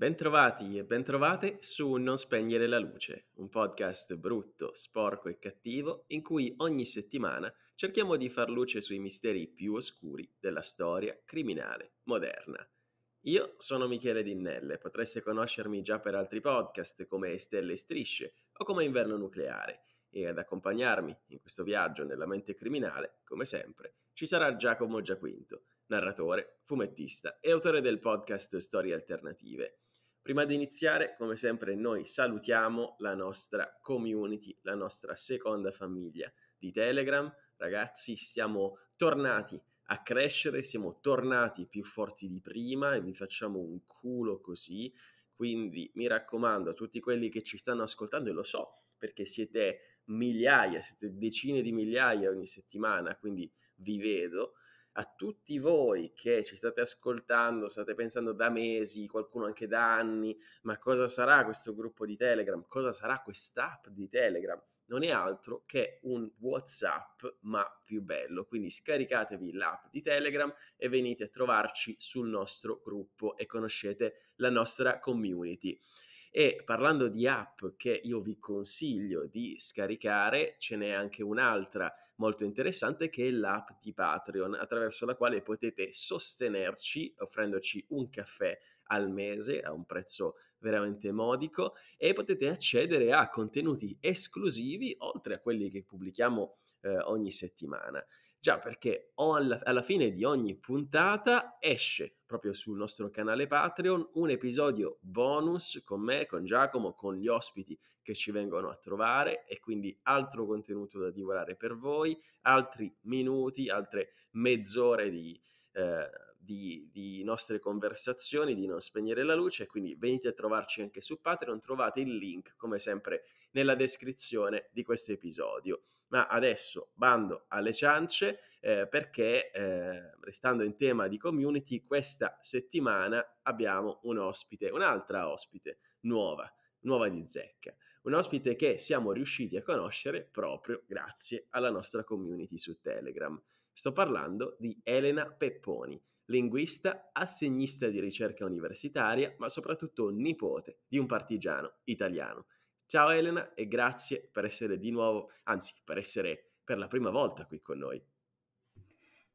Bentrovati e bentrovate su Non spegnere la luce, un podcast brutto, sporco e cattivo in cui ogni settimana cerchiamo di far luce sui misteri più oscuri della storia criminale moderna. Io sono Michele Dinnelle, potreste conoscermi già per altri podcast come Stelle e Strisce o come Inverno Nucleare e ad accompagnarmi in questo viaggio nella mente criminale, come sempre, ci sarà Giacomo Giaquinto, narratore, fumettista e autore del podcast Storie Alternative Prima di iniziare, come sempre, noi salutiamo la nostra community, la nostra seconda famiglia di Telegram. Ragazzi, siamo tornati a crescere, siamo tornati più forti di prima e vi facciamo un culo così. Quindi mi raccomando a tutti quelli che ci stanno ascoltando, e lo so perché siete migliaia, siete decine di migliaia ogni settimana, quindi vi vedo a tutti voi che ci state ascoltando, state pensando da mesi, qualcuno anche da anni, ma cosa sarà questo gruppo di Telegram? Cosa sarà quest'app di Telegram? Non è altro che un WhatsApp, ma più bello. Quindi scaricatevi l'app di Telegram e venite a trovarci sul nostro gruppo e conoscete la nostra community. E parlando di app che io vi consiglio di scaricare, ce n'è anche un'altra molto interessante che è l'app di Patreon, attraverso la quale potete sostenerci offrendoci un caffè al mese a un prezzo veramente modico e potete accedere a contenuti esclusivi oltre a quelli che pubblichiamo eh, ogni settimana. Già perché alla, alla fine di ogni puntata esce proprio sul nostro canale Patreon un episodio bonus con me, con Giacomo, con gli ospiti che ci vengono a trovare e quindi altro contenuto da divorare per voi, altri minuti, altre mezz'ore di, eh, di, di nostre conversazioni, di non spegnere la luce, quindi venite a trovarci anche su Patreon, trovate il link come sempre nella descrizione di questo episodio ma adesso bando alle ciance eh, perché, eh, restando in tema di community, questa settimana abbiamo un ospite, un'altra ospite nuova, nuova di zecca. Un ospite che siamo riusciti a conoscere proprio grazie alla nostra community su Telegram. Sto parlando di Elena Pepponi, linguista, assegnista di ricerca universitaria, ma soprattutto nipote di un partigiano italiano. Ciao Elena e grazie per essere di nuovo, anzi per essere per la prima volta qui con noi.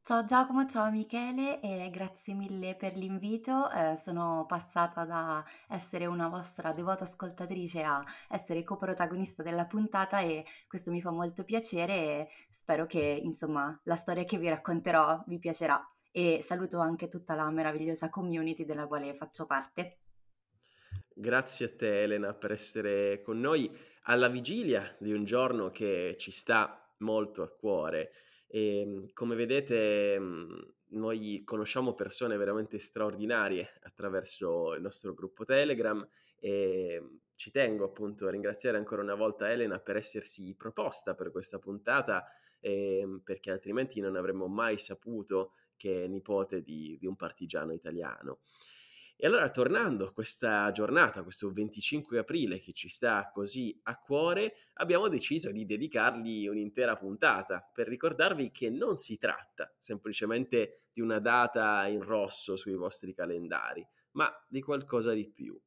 Ciao Giacomo, ciao Michele e grazie mille per l'invito. Eh, sono passata da essere una vostra devota ascoltatrice a essere coprotagonista della puntata e questo mi fa molto piacere e spero che insomma la storia che vi racconterò vi piacerà e saluto anche tutta la meravigliosa community della quale faccio parte. Grazie a te Elena per essere con noi alla vigilia di un giorno che ci sta molto a cuore. E, ehm, come vedete mm, noi conosciamo persone veramente straordinarie attraverso il nostro gruppo Telegram e mm, ci tengo appunto a ringraziare ancora una volta Elena per essersi proposta per questa puntata eh, perché altrimenti non avremmo mai saputo che è nipote di, di un partigiano italiano. E allora tornando a questa giornata, questo 25 aprile che ci sta così a cuore, abbiamo deciso di dedicargli un'intera puntata per ricordarvi che non si tratta semplicemente di una data in rosso sui vostri calendari, ma di qualcosa di più.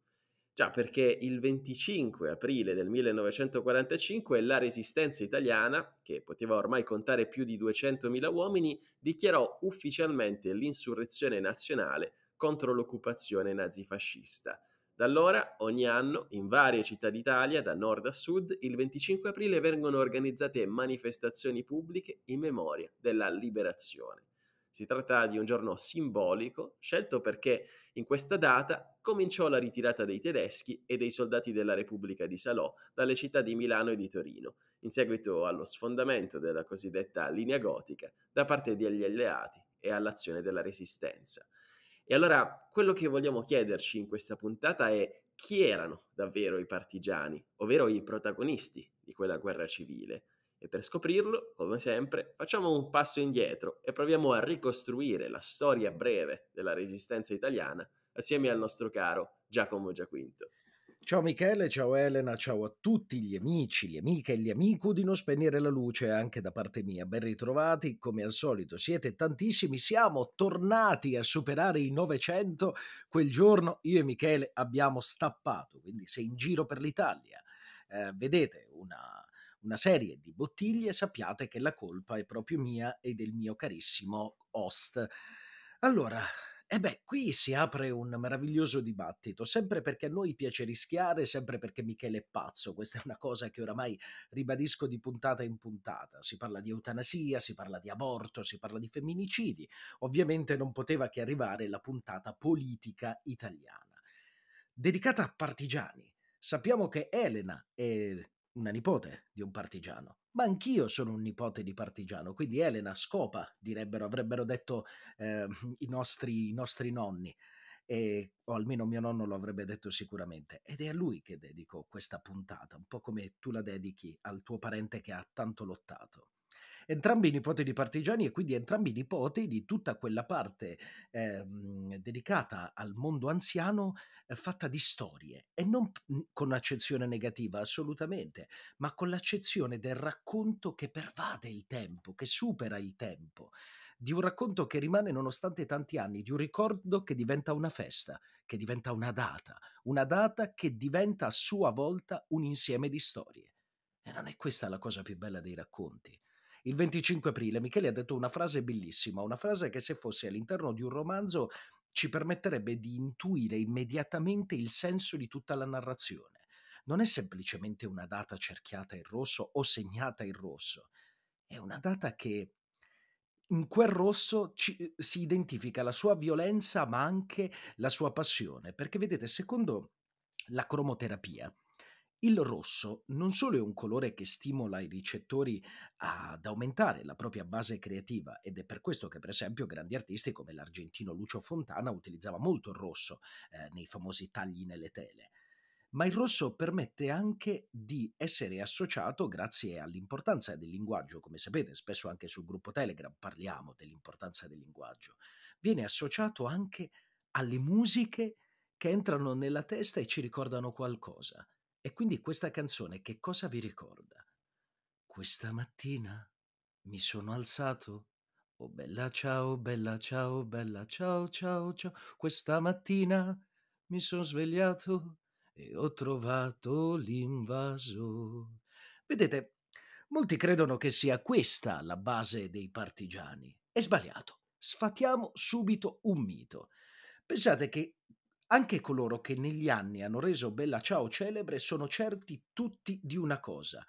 Già perché il 25 aprile del 1945 la resistenza italiana, che poteva ormai contare più di 200.000 uomini, dichiarò ufficialmente l'insurrezione nazionale contro l'occupazione nazifascista. Da allora, ogni anno, in varie città d'Italia, da nord a sud, il 25 aprile vengono organizzate manifestazioni pubbliche in memoria della liberazione. Si tratta di un giorno simbolico, scelto perché in questa data cominciò la ritirata dei tedeschi e dei soldati della Repubblica di Salò dalle città di Milano e di Torino, in seguito allo sfondamento della cosiddetta linea gotica da parte degli alleati e all'azione della resistenza. E allora quello che vogliamo chiederci in questa puntata è chi erano davvero i partigiani, ovvero i protagonisti di quella guerra civile. E per scoprirlo, come sempre, facciamo un passo indietro e proviamo a ricostruire la storia breve della resistenza italiana assieme al nostro caro Giacomo Giaquinto. Ciao Michele, ciao Elena, ciao a tutti gli amici, le amiche e gli amico di Non Spegnere la Luce anche da parte mia. Ben ritrovati, come al solito siete tantissimi, siamo tornati a superare i 900. Quel giorno io e Michele abbiamo stappato, quindi se in giro per l'Italia eh, vedete una, una serie di bottiglie sappiate che la colpa è proprio mia e del mio carissimo host. Allora, e beh, qui si apre un meraviglioso dibattito, sempre perché a noi piace rischiare, sempre perché Michele è pazzo, questa è una cosa che oramai ribadisco di puntata in puntata, si parla di eutanasia, si parla di aborto, si parla di femminicidi, ovviamente non poteva che arrivare la puntata politica italiana, dedicata a partigiani. Sappiamo che Elena è una nipote di un partigiano. Ma anch'io sono un nipote di partigiano, quindi Elena scopa, direbbero, avrebbero detto eh, i, nostri, i, nostri, nonni, e, o almeno mio nonno lo avrebbe detto sicuramente. Ed è a lui che dedico questa puntata, un po' come tu la dedichi al tuo parente che ha tanto lottato entrambi nipoti di partigiani e quindi entrambi nipoti di tutta quella parte eh, dedicata al mondo anziano eh, fatta di storie e non con accezione negativa assolutamente, ma con l'accezione del racconto che pervade il tempo, che supera il tempo, di un racconto che rimane nonostante tanti anni, di un ricordo che diventa una festa, che diventa una data, una data che diventa a sua volta un insieme di storie. E non è questa la cosa più bella dei racconti il 25 aprile Michele ha detto una frase bellissima, una frase che se fosse all'interno di un romanzo ci permetterebbe di intuire immediatamente il senso di tutta la narrazione. Non è semplicemente una data cerchiata in rosso o segnata in rosso, è una data che in quel rosso ci, eh, si identifica la sua violenza ma anche la sua passione, perché vedete, secondo la cromoterapia, il rosso non solo è un colore che stimola i ricettori ad aumentare la propria base creativa ed è per questo che per esempio grandi artisti come l'argentino Lucio Fontana utilizzava molto il rosso eh, nei famosi tagli nelle tele, ma il rosso permette anche di essere associato grazie all'importanza del linguaggio, come sapete spesso anche sul gruppo Telegram parliamo dell'importanza del linguaggio, viene associato anche alle musiche che entrano nella testa e ci ricordano qualcosa. E quindi questa canzone che cosa vi ricorda? Questa mattina mi sono alzato. Oh bella ciao, bella ciao, bella ciao, ciao, ciao. Questa mattina mi sono svegliato e ho trovato l'invaso. Vedete, molti credono che sia questa la base dei partigiani. È sbagliato. Sfatiamo subito un mito. Pensate che anche coloro che negli anni hanno reso Bella Ciao celebre sono certi tutti di una cosa,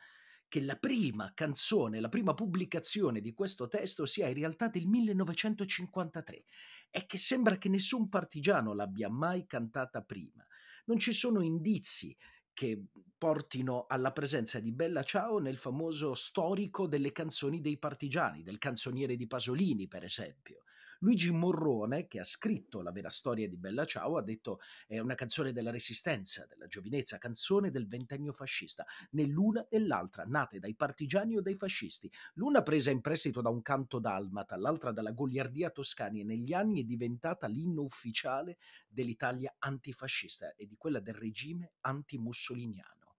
che la prima canzone, la prima pubblicazione di questo testo sia in realtà del 1953 e che sembra che nessun partigiano l'abbia mai cantata prima. Non ci sono indizi che portino alla presenza di Bella Ciao nel famoso storico delle canzoni dei partigiani, del canzoniere di Pasolini per esempio. Luigi Morrone, che ha scritto la vera storia di Bella Ciao, ha detto è una canzone della resistenza, della giovinezza, canzone del ventennio fascista, né l'una né l'altra, nate dai partigiani o dai fascisti. L'una presa in prestito da un canto dalmata, l'altra dalla goliardia toscana e negli anni è diventata l'inno ufficiale dell'Italia antifascista e di quella del regime antimussoliniano.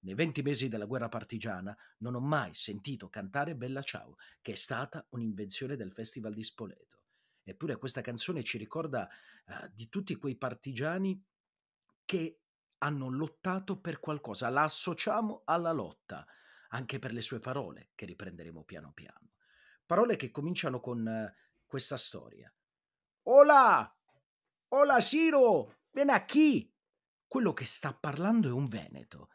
Nei venti mesi della guerra partigiana non ho mai sentito cantare Bella Ciao, che è stata un'invenzione del Festival di Spoleto. Eppure questa canzone ci ricorda eh, di tutti quei partigiani che hanno lottato per qualcosa, la associamo alla lotta, anche per le sue parole che riprenderemo piano piano. Parole che cominciano con eh, questa storia. Ola! Ola Ciro! Vieni a chi? Quello che sta parlando è un veneto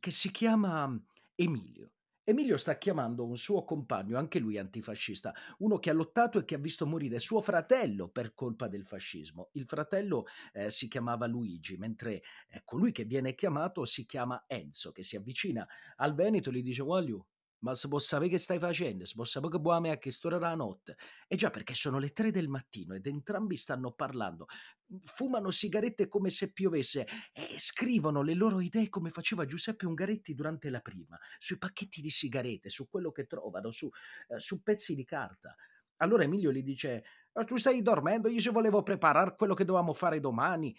che si chiama Emilio Emilio sta chiamando un suo compagno, anche lui antifascista, uno che ha lottato e che ha visto morire suo fratello per colpa del fascismo. Il fratello eh, si chiamava Luigi, mentre eh, colui che viene chiamato si chiama Enzo, che si avvicina al Veneto e gli dice: Voglio, ma si può sapere che stai facendo, si può sapere che buame a che ora la notte. E eh già perché sono le tre del mattino ed entrambi stanno parlando, mhmm, fumano sigarette come se piovesse e eh, scrivono le loro idee come faceva Giuseppe Ungaretti durante la prima, sui pacchetti di sigarette, su quello che trovano, su, eh, su pezzi di carta. Allora Emilio gli dice: ah, Tu stai dormendo, io ci volevo preparare quello che dovevamo fare domani.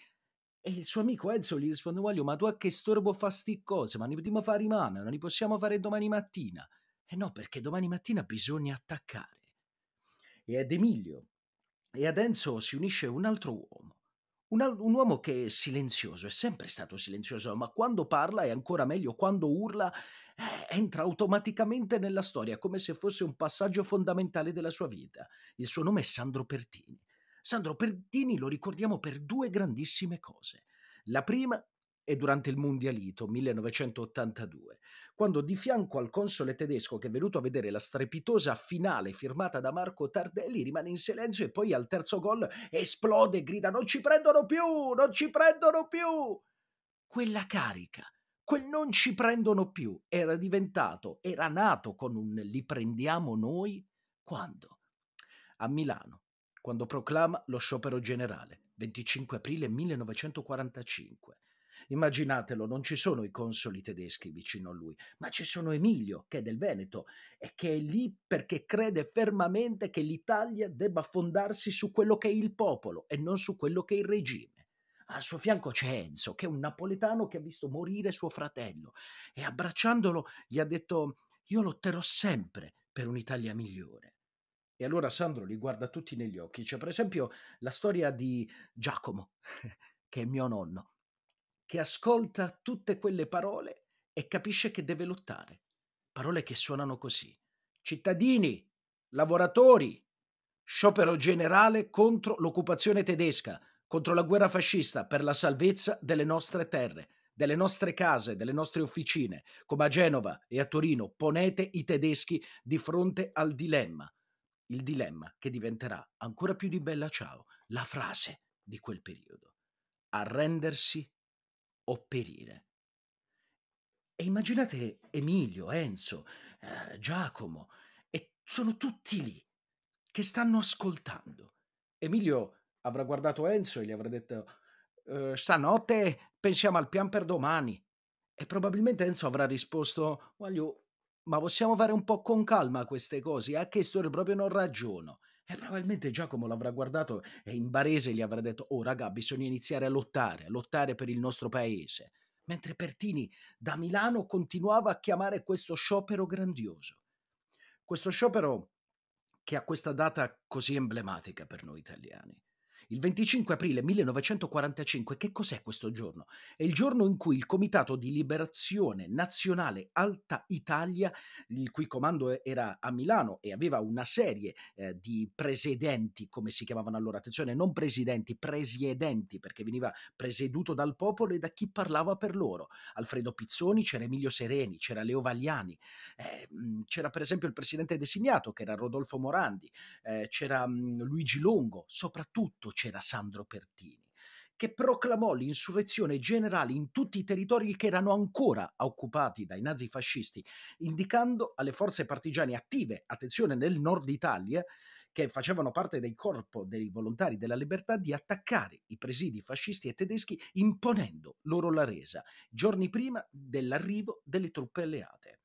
E il suo amico Enzo gli risponde, Guaglio, ma tu a che storbo fa sti cose? Ma ne potremmo fare rimane, non li possiamo fare domani mattina. E eh no, perché domani mattina bisogna attaccare. E ad Emilio e ad Enzo si unisce un altro uomo. Un, un uomo che è silenzioso, è sempre stato silenzioso, ma quando parla e ancora meglio quando urla, eh, entra automaticamente nella storia come se fosse un passaggio fondamentale della sua vita. Il suo nome è Sandro Pertini Sandro Pertini lo ricordiamo per due grandissime cose. La prima è durante il Mundialito 1982, quando di fianco al console tedesco che è venuto a vedere la strepitosa finale firmata da Marco Tardelli rimane in silenzio e poi al terzo gol esplode e grida non ci prendono più, non ci prendono più. Quella carica, quel non ci prendono più era diventato, era nato con un li prendiamo noi quando? A Milano quando proclama lo sciopero generale, 25 aprile 1945. Immaginatelo, non ci sono i consoli tedeschi vicino a lui, ma ci sono Emilio, che è del Veneto, e che è lì perché crede fermamente che l'Italia debba fondarsi su quello che è il popolo e non su quello che è il regime. Al suo fianco c'è Enzo, che è un napoletano che ha visto morire suo fratello, e abbracciandolo gli ha detto io lotterò sempre per un'Italia migliore. E allora Sandro li guarda tutti negli occhi. C'è per esempio la storia di Giacomo, che è mio nonno, che ascolta tutte quelle parole e capisce che deve lottare. Parole che suonano così. Cittadini, lavoratori, sciopero generale contro l'occupazione tedesca, contro la guerra fascista, per la salvezza delle nostre terre delle nostre case, delle nostre officine, come a Genova e a Torino, ponete i tedeschi di fronte al dilemma il dilemma che diventerà ancora più di Bella Ciao la frase di quel periodo. Arrendersi o perire. E immaginate Emilio, Enzo, eh, Giacomo, e sono tutti lì che stanno ascoltando. Emilio avrà guardato Enzo e gli avrà detto eh, stanotte pensiamo al pian per domani. E probabilmente Enzo avrà risposto voglio ma possiamo fare un po' con calma queste cose? A che storia proprio non ragiono. E probabilmente Giacomo l'avrà guardato e in barese gli avrà detto: Oh, raga, bisogna iniziare a lottare, a lottare per il nostro paese. Mentre Pertini da Milano continuava a chiamare questo sciopero grandioso. Questo sciopero che ha questa data così emblematica per noi italiani. Il 25 aprile 1945, che cos'è questo giorno? È il giorno in cui il Comitato di Liberazione Nazionale Alta Italia, il cui comando era a Milano e aveva una serie eh, di presidenti, come si chiamavano allora, attenzione, non presidenti, presiedenti, perché veniva presieduto dal popolo e da chi parlava per loro. Alfredo Pizzoni, c'era Emilio Sereni, c'era Leo Vagliani, eh, mm, c'era per esempio il presidente designato che era Rodolfo Morandi, eh, c'era mh, mm, Luigi Longo, soprattutto c'era Sandro Pertini, che proclamò l'insurrezione generale in tutti i territori che erano ancora occupati dai nazifascisti, indicando alle forze partigiane attive, attenzione, nel nord Italia, che facevano parte del corpo dei volontari della libertà di attaccare i presidi fascisti e tedeschi imponendo loro la resa, giorni prima dell'arrivo delle truppe alleate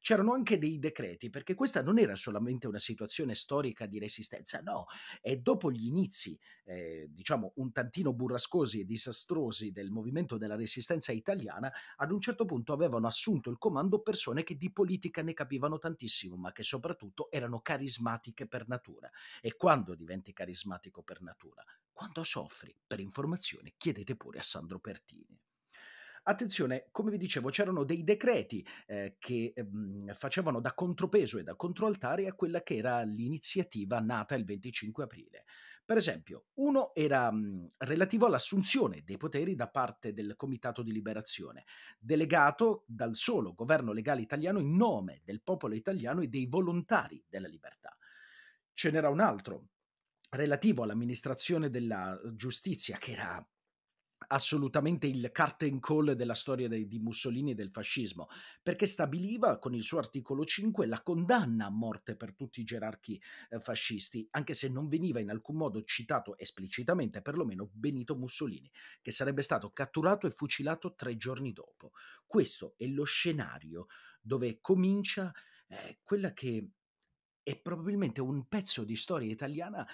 c'erano anche dei decreti, perché questa non era solamente una situazione storica di resistenza, no, è dopo gli inizi, eh, diciamo un tantino burrascosi e disastrosi del movimento della resistenza italiana, ad un certo punto avevano assunto il comando persone che di politica ne capivano tantissimo, ma che soprattutto erano carismatiche per natura. E quando diventi carismatico per natura? Quando soffri? Per informazione chiedete pure a Sandro Pertini. Attenzione, come vi dicevo, c'erano dei decreti eh, che ehm, facevano da contropeso e da controaltare a quella che era l'iniziativa nata il 25 aprile. Per esempio, uno era mh, mm, relativo all'assunzione dei poteri da parte del Comitato di Liberazione, delegato dal solo governo legale italiano in nome del popolo italiano e dei volontari della libertà. Ce n'era un altro relativo all'amministrazione della eh, giustizia, che era assolutamente il curtain call della storia de, di Mussolini e del fascismo, perché stabiliva con il suo articolo 5 la condanna a morte per tutti i gerarchi eh, fascisti, anche se non veniva in alcun modo citato esplicitamente, perlomeno Benito Mussolini, che sarebbe stato catturato e fucilato tre giorni dopo. Questo è lo scenario dove comincia eh, quella che è probabilmente un pezzo di storia italiana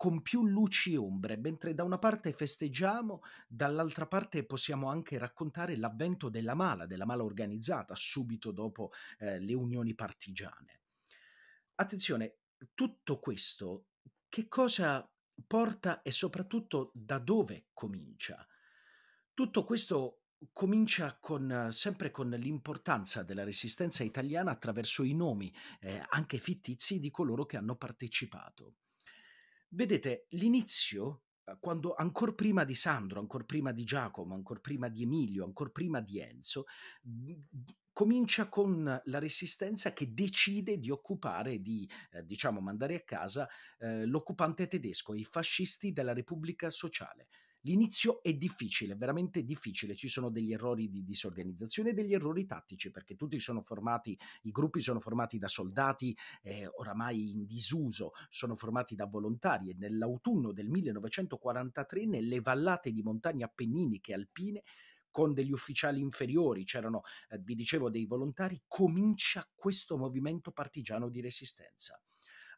con più luci e ombre, mentre da una parte festeggiamo, dall'altra parte possiamo anche raccontare l'avvento della mala, della mala organizzata, subito dopo eh, le unioni partigiane. Attenzione, tutto questo che cosa porta e soprattutto da dove comincia? Tutto questo comincia con, sempre con l'importanza della resistenza italiana attraverso i nomi, eh, anche fittizi, di coloro che hanno partecipato. Vedete, l'inizio, eh, quando ancora prima di Sandro, ancora prima di Giacomo, ancora prima di Emilio, ancora prima di Enzo, comincia con la resistenza che decide di occupare, di eh, diciamo mandare a casa eh, l'occupante tedesco, i fascisti della Repubblica Sociale. L'inizio è difficile, veramente difficile, ci sono degli errori di disorganizzazione e degli errori tattici perché tutti sono formati, i gruppi sono formati da soldati eh, oramai in disuso, sono formati da volontari e nell'autunno del 1943 nelle vallate di montagne appenniniche alpine con degli ufficiali inferiori, c'erano, eh, vi dicevo, dei volontari, comincia questo movimento partigiano di resistenza.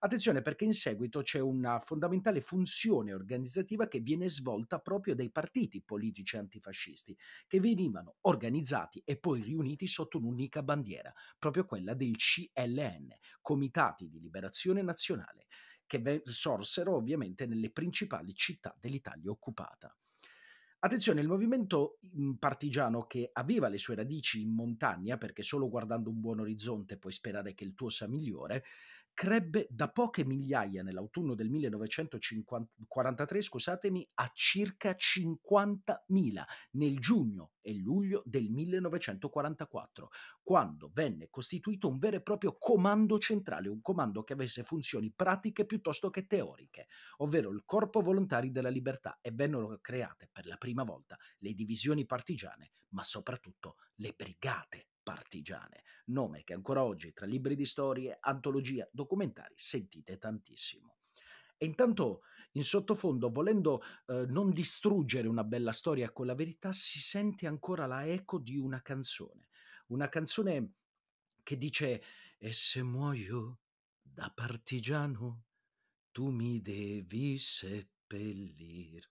Attenzione perché in seguito c'è una fondamentale funzione organizzativa che viene svolta proprio dai partiti politici antifascisti, che venivano organizzati e poi riuniti sotto un'unica bandiera, proprio quella del CLN, Comitati di Liberazione Nazionale, che sorsero ovviamente nelle principali città dell'Italia occupata. Attenzione, il movimento partigiano che aveva le sue radici in montagna, perché solo guardando un buon orizzonte puoi sperare che il tuo sia migliore, crebbe da poche migliaia nell'autunno del 1943 scusatemi, a circa 50.000 nel giugno e luglio del 1944, quando venne costituito un vero e proprio comando centrale, un comando che avesse funzioni pratiche piuttosto che teoriche, ovvero il Corpo Volontari della Libertà e vennero create per la prima volta le divisioni partigiane, ma soprattutto le brigate partigiane, nome che ancora oggi tra libri di storie, antologia, documentari sentite tantissimo. E intanto, in sottofondo, volendo eh, non distruggere una bella storia con la verità, si sente ancora la eco di una canzone. Una canzone che dice E se muoio da partigiano, tu mi devi seppellir.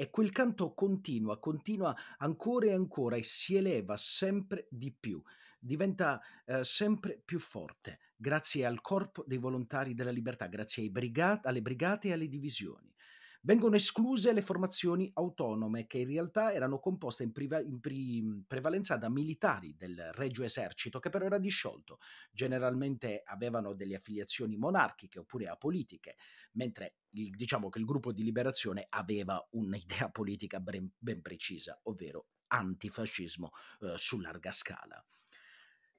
E quel canto continua, continua ancora e ancora e si eleva sempre di più, diventa eh, sempre più forte, grazie al corpo dei volontari della libertà, grazie briga- alle brigate e alle divisioni, Vengono escluse le formazioni autonome, che in realtà erano composte in, priva- in pri- prevalenza da militari del Regio Esercito, che però era disciolto. Generalmente avevano delle affiliazioni monarchiche oppure apolitiche, mentre il, diciamo che il gruppo di liberazione aveva un'idea politica ben, ben precisa, ovvero antifascismo eh, su larga scala.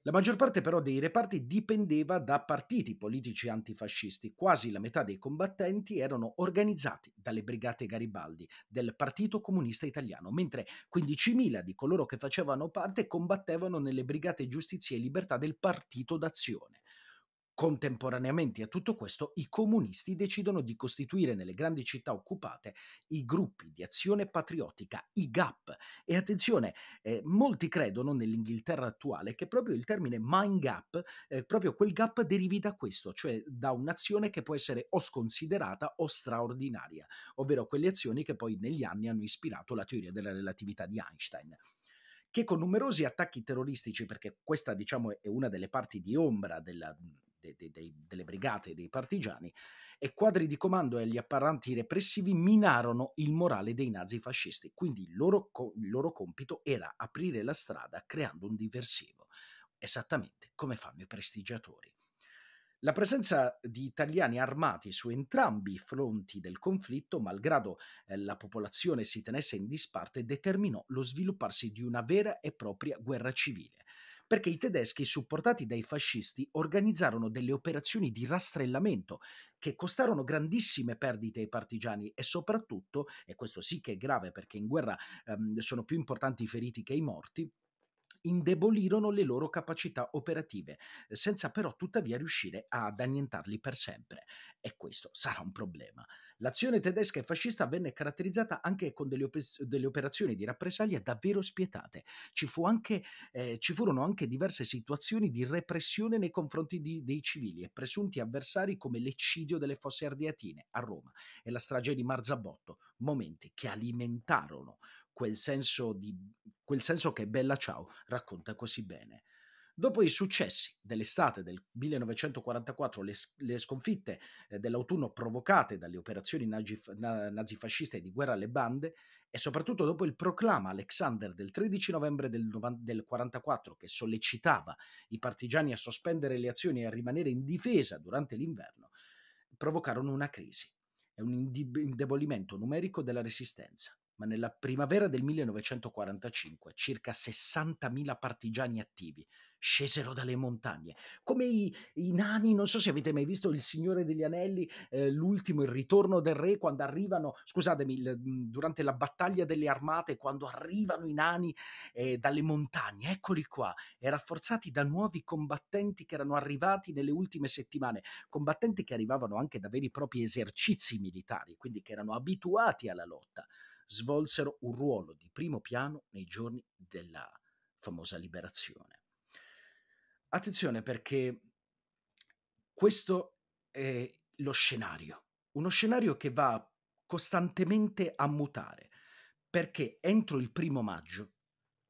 La maggior parte però dei reparti dipendeva da partiti politici antifascisti, quasi la metà dei combattenti erano organizzati dalle brigate Garibaldi del Partito Comunista Italiano, mentre 15.000 di coloro che facevano parte combattevano nelle brigate Giustizia e Libertà del Partito d'Azione. Contemporaneamente a tutto questo, i comunisti decidono di costituire nelle grandi città occupate i gruppi di azione patriottica, i GAP. E attenzione, eh, molti credono nell'Inghilterra attuale che proprio il termine mind gap, eh, proprio quel gap derivi da questo, cioè da un'azione che può essere o sconsiderata o straordinaria, ovvero quelle azioni che poi negli anni hanno ispirato la teoria della relatività di Einstein che con numerosi attacchi terroristici, perché questa diciamo è una delle parti di ombra della, de, de, de, delle brigate dei partigiani e quadri di comando e gli apparanti repressivi minarono il morale dei nazifascisti, quindi il loro, il loro compito era aprire la strada creando un diversivo, esattamente come fanno i prestigiatori. La presenza di italiani armati su entrambi i fronti del conflitto, malgrado eh, la popolazione si tenesse in disparte, determinò lo svilupparsi di una vera e propria guerra civile, perché i tedeschi, supportati dai fascisti, organizzarono delle operazioni di rastrellamento che costarono grandissime perdite ai partigiani e soprattutto, e questo sì che è grave perché in guerra ehm, sono più importanti i feriti che i morti, indebolirono le loro capacità operative, senza però tuttavia riuscire ad annientarli per sempre. E questo sarà un problema. L'azione tedesca e fascista venne caratterizzata anche con delle, op- delle operazioni di rappresaglia davvero spietate. Ci, fu anche, eh, ci, furono anche diverse situazioni di repressione nei confronti di, dei civili e presunti avversari come l'eccidio delle fosse ardeatine a Roma e la strage di Marzabotto, momenti che alimentarono quel senso, di, quel senso che Bella Ciao racconta così bene. Dopo i successi dell'estate del 1944, le, le sconfitte eh, dell'autunno provocate dalle operazioni nazif- nazifasciste di guerra alle bande e soprattutto dopo il proclama Alexander del 13 novembre del 1944 che sollecitava i partigiani a sospendere le azioni e a rimanere in difesa durante l'inverno, provocarono una crisi e un indebolimento numerico della resistenza ma nella primavera del 1945 circa 60.000 partigiani attivi scesero dalle montagne, come i, i, nani, non so se avete mai visto Il Signore degli Anelli, eh, l'ultimo, il ritorno del re, quando arrivano, scusatemi, il, mm, durante la battaglia delle armate, quando arrivano i nani eh, dalle montagne, eccoli qua, e rafforzati da nuovi combattenti che erano arrivati nelle ultime settimane, combattenti che arrivavano anche da veri e propri esercizi militari, quindi che erano abituati alla lotta svolsero un ruolo di primo piano nei giorni della famosa liberazione. Attenzione perché questo è lo scenario, uno scenario che va costantemente a mutare, perché entro il primo maggio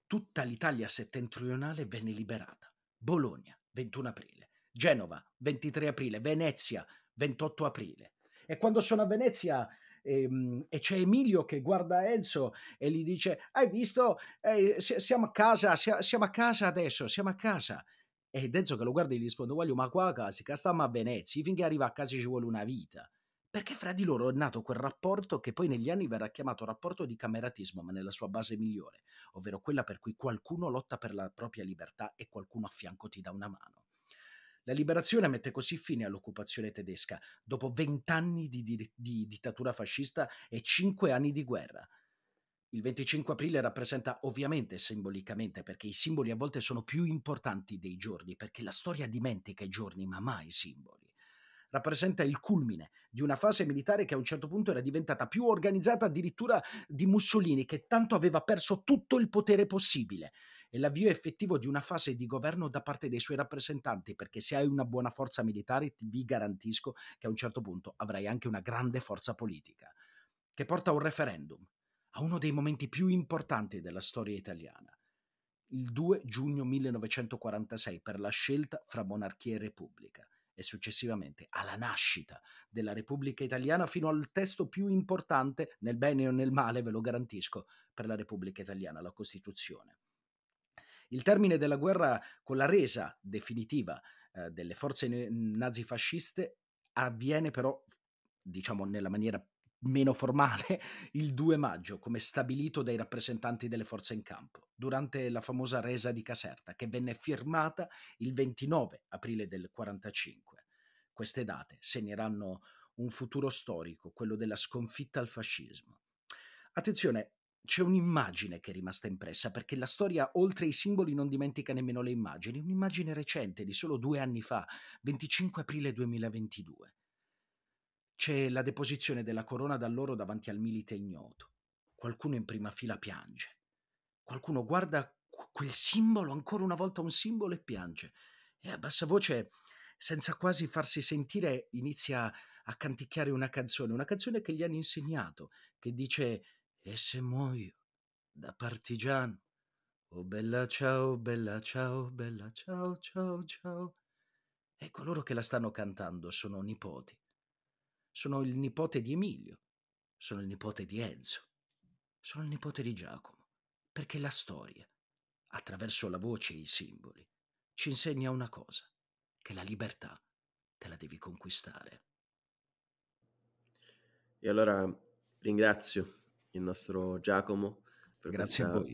tutta l'Italia settentrionale venne liberata. Bologna, 21 aprile, Genova, 23 aprile, Venezia, 28 aprile. E quando sono a Venezia e, ehm, e, c'è Emilio che guarda Enzo e gli dice hai visto eh, siamo a casa siamo a casa adesso siamo a casa e Enzo che lo guarda e gli risponde voglio ma qua a casa stiamo a Venezia finché arriva a casa ci vuole una vita perché fra di loro è nato quel rapporto che poi negli anni verrà chiamato rapporto di cameratismo, ma nella sua base migliore, ovvero quella per cui qualcuno lotta per la propria libertà e qualcuno a fianco ti dà una mano. La liberazione mette così fine all'occupazione tedesca, dopo vent'anni di, di, di dittatura fascista e cinque anni di guerra. Il 25 aprile rappresenta ovviamente simbolicamente, perché i simboli a volte sono più importanti dei giorni, perché la storia dimentica i giorni, ma mai i simboli. Rappresenta il culmine di una fase militare che a un certo punto era diventata più organizzata addirittura di Mussolini, che tanto aveva perso tutto il potere possibile e l'avvio effettivo di una fase di governo da parte dei suoi rappresentanti, perché se hai una buona forza militare vi garantisco che a un certo punto avrai anche una grande forza politica, che porta a un referendum, a uno dei momenti più importanti della storia italiana, il 2 giugno 1946 per la scelta fra monarchia e repubblica e successivamente alla nascita della Repubblica Italiana fino al testo più importante, nel bene o nel male, ve lo garantisco, per la Repubblica Italiana, la Costituzione. Il termine della guerra con la resa definitiva eh, delle forze nazifasciste avviene però, diciamo, nella maniera meno formale, il 2 maggio, come stabilito dai rappresentanti delle forze in campo, durante la famosa resa di Caserta, che venne firmata il 29 aprile del 1945. Queste date segneranno un futuro storico, quello della sconfitta al fascismo. Attenzione, c'è un'immagine che è rimasta impressa, perché la storia, oltre ai simboli, non dimentica nemmeno le immagini. Un'immagine recente di solo due anni fa, 25 aprile 2022. C'è la deposizione della corona dall'oro davanti al milite ignoto. Qualcuno in prima fila piange. Qualcuno guarda quel simbolo, ancora una volta un simbolo, e piange. E a bassa voce, senza quasi farsi sentire, inizia a canticchiare una canzone, una canzone che gli hanno insegnato, che dice e se muoio da partigiano, oh bella ciao, bella ciao, bella ciao, ciao, ciao. E coloro che la stanno cantando sono nipoti. Sono il nipote di Emilio, sono il nipote di Enzo, sono il nipote di Giacomo, perché la storia, attraverso la voce e i simboli, ci insegna una cosa, che la libertà te la devi conquistare. E allora ringrazio il nostro Giacomo per Grazie questa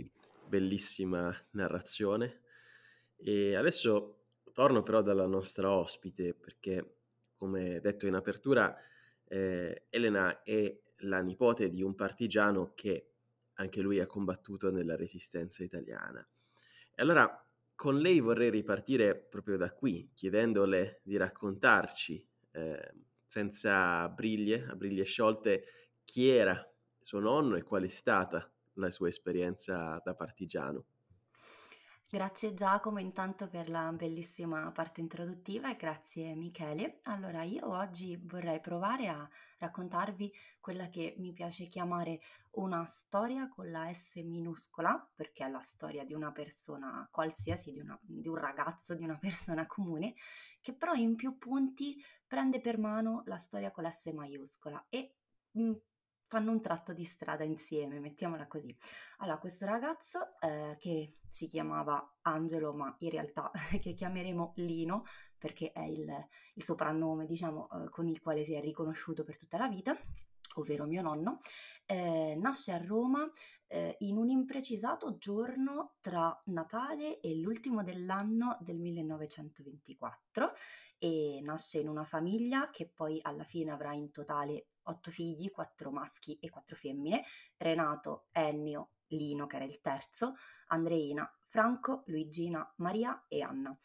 bellissima narrazione. E adesso torno però dalla nostra ospite perché, come detto in apertura, eh, Elena è la nipote di un partigiano che anche lui ha combattuto nella resistenza italiana. E allora con lei vorrei ripartire proprio da qui, chiedendole di raccontarci eh, senza briglie, a briglie sciolte, chi era suo nonno e qual è stata la sua esperienza da partigiano. Grazie Giacomo intanto per la bellissima parte introduttiva e grazie Michele. Allora io oggi vorrei provare a raccontarvi quella che mi piace chiamare una storia con la S minuscola, perché è la storia di una persona qualsiasi, di, una, di un ragazzo, di una persona comune, che però in più punti prende per mano la storia con la S maiuscola e fanno un tratto di strada insieme, mettiamola così. Allora, questo ragazzo eh, che si chiamava Angelo, ma in realtà che chiameremo Lino, perché è il, il soprannome, diciamo, eh, con il quale si è riconosciuto per tutta la vita, ovvero mio nonno, eh, nasce a Roma eh, in un imprecisato giorno tra Natale e l'ultimo dell'anno del 1924 e nasce in una famiglia che poi alla fine avrà in totale otto figli, quattro maschi e quattro femmine, Renato, Ennio, Lino, che era il terzo, Andreina, Franco, Luigina, Maria e Anna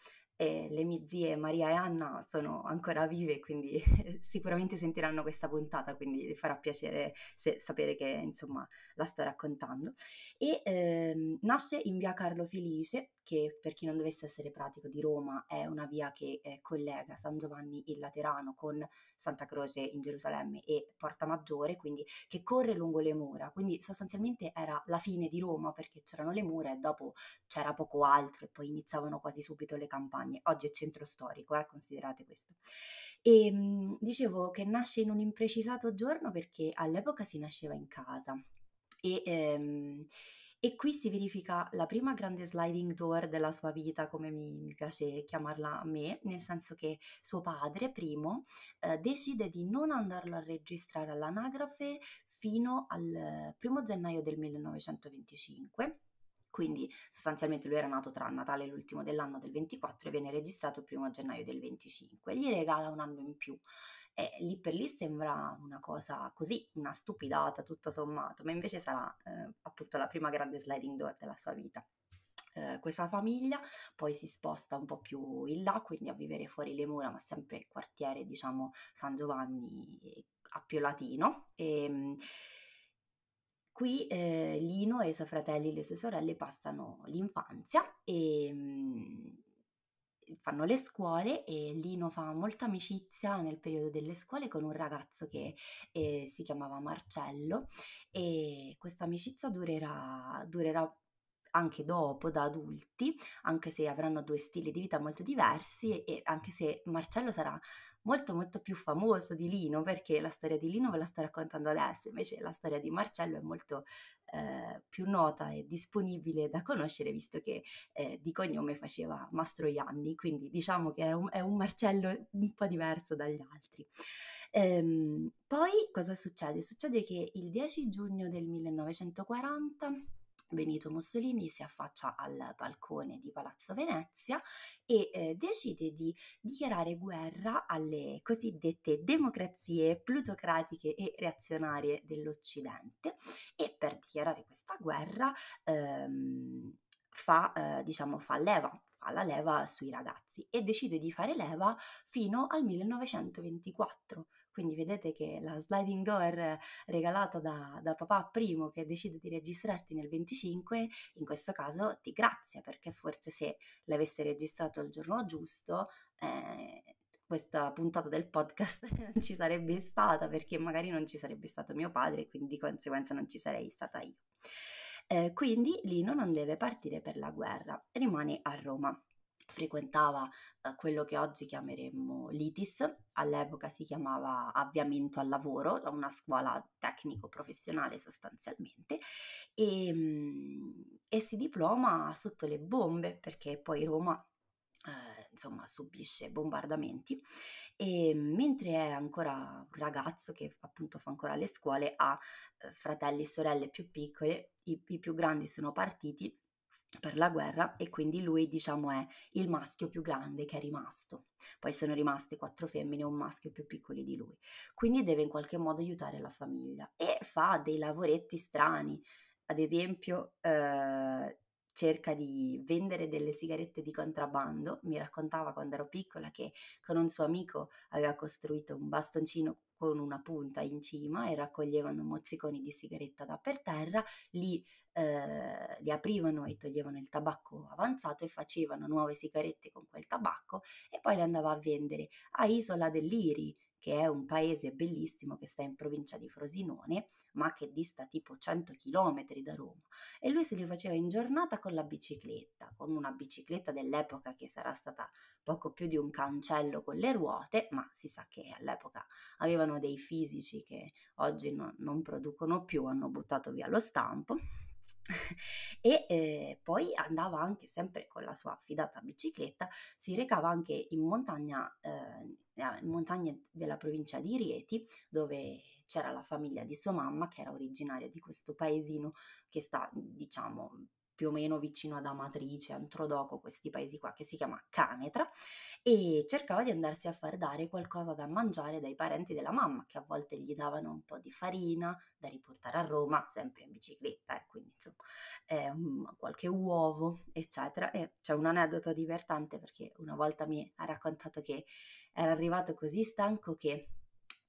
e le mie zie Maria e Anna sono ancora vive, quindi sicuramente sentiranno questa puntata, quindi vi farà piacere se, sapere che insomma la sto raccontando. E ehm, nasce in via Carlo Felice, che per chi non dovesse essere pratico di Roma è una via che eh, collega San Giovanni il Laterano con Santa Croce in Gerusalemme e Porta Maggiore, quindi che corre lungo le mura, quindi sostanzialmente era la fine di Roma perché c'erano le mura e dopo c'era poco altro e poi iniziavano quasi subito le campagne. Oggi è centro storico, eh, considerate questo. E ehm, dicevo che nasce in un imprecisato giorno perché all'epoca si nasceva in casa e ehm, e qui si verifica la prima grande sliding door della sua vita, come mi, piace chiamarla a me, nel senso che suo padre, primo, eh, decide di non andarlo a registrare all'anagrafe fino al primo gennaio del 1925. Quindi sostanzialmente lui era nato tra Natale e l'ultimo dell'anno del 24 e viene registrato il primo gennaio del 25. Gli regala un anno in più e lì per lì sembra una cosa così, una stupidata tutto sommato, ma invece sarà eh, appunto la prima grande sliding door della sua vita. Eh, questa famiglia poi si sposta un po' più in là, quindi a vivere fuori le mura, ma sempre il quartiere, diciamo, San Giovanni a Pio Latino. E, ehm, Qui eh, Lino e i suoi fratelli e le sue sorelle passano l'infanzia e ehm, mh, fanno le scuole e Lino fa molta amicizia nel periodo delle scuole con un ragazzo che eh, si chiamava Marcello e questa amicizia durerà, durerà anche dopo da adulti, anche se avranno due stili di vita molto diversi e anche se Marcello sarà molto molto più famoso di Lino perché la storia di Lino ve la sto raccontando adesso, invece la storia di Marcello è molto eh, più nota e disponibile da conoscere visto che eh, di cognome faceva Mastroianni, quindi diciamo che è un, è un Marcello un po' diverso dagli altri. Ehm, poi cosa succede? Succede che il 10 giugno del 1940 Benito Mussolini si affaccia al balcone di Palazzo Venezia e eh, decide di dichiarare guerra alle cosiddette democrazie plutocratiche e reazionarie dell'Occidente e per dichiarare questa guerra ehm, fa, eh, diciamo, fa leva la leva sui ragazzi e decide di fare leva fino al 1924, quindi vedete che la sliding door regalata da, da papà primo che decide di registrarti nel 25, in questo caso ti grazia perché forse se l'avesse registrato il giorno giusto, eh, questa puntata del podcast non ci sarebbe stata perché magari non ci sarebbe stato mio padre e quindi di conseguenza non ci sarei stata io. Eh, quindi Lino non deve partire per la guerra, rimane a Roma frequentava eh, quello che oggi chiameremmo l'ITIS, all'epoca si chiamava avviamento al lavoro, una scuola tecnico-professionale sostanzialmente, e, mm, e si diploma sotto le bombe perché poi Roma eh, insomma subisce bombardamenti e mentre è ancora un ragazzo che appunto fa ancora le scuole ha eh, fratelli e sorelle più piccole, i, i più grandi sono partiti per la guerra e quindi lui diciamo è il maschio più grande che è rimasto. Poi sono rimaste quattro femmine e un maschio più piccoli di lui. Quindi deve in qualche modo aiutare la famiglia e fa dei lavoretti strani. Ad esempio eh, cerca di vendere delle sigarette di contrabbando. Mi raccontava quando ero piccola che con un suo amico aveva costruito un bastoncino con una punta in cima e raccoglievano mozziconi di sigaretta da per terra, li eh, li aprivano e toglievano il tabacco avanzato e facevano nuove sigarette con quel tabacco e poi le andava a vendere a Isola dell'Iri, che è un paese bellissimo che sta in provincia di Frosinone, ma che dista tipo 100 km da Roma. E lui se li faceva in giornata con la bicicletta, con una bicicletta dell'epoca che sarà stata poco più di un cancello con le ruote, ma si sa che all'epoca avevano dei fisici che oggi no, non producono più, hanno buttato via lo stampo. e eh, poi andava anche sempre con la sua affidata bicicletta, si recava anche in montagna, eh, in montagna della provincia di Rieti, dove c'era la famiglia di sua mamma che era originaria di questo paesino che sta, diciamo, più o meno vicino ad Amatrice, Antrodoco, questi paesi qua che si chiama Canetra e cercava di andarsi a far dare qualcosa da mangiare dai parenti della mamma che a volte gli davano un po' di farina da riportare a Roma, sempre in bicicletta, eh, quindi insomma eh, qualche uovo eccetera. E c'è cioè, un aneddoto divertente perché una volta mi ha raccontato che era arrivato così stanco che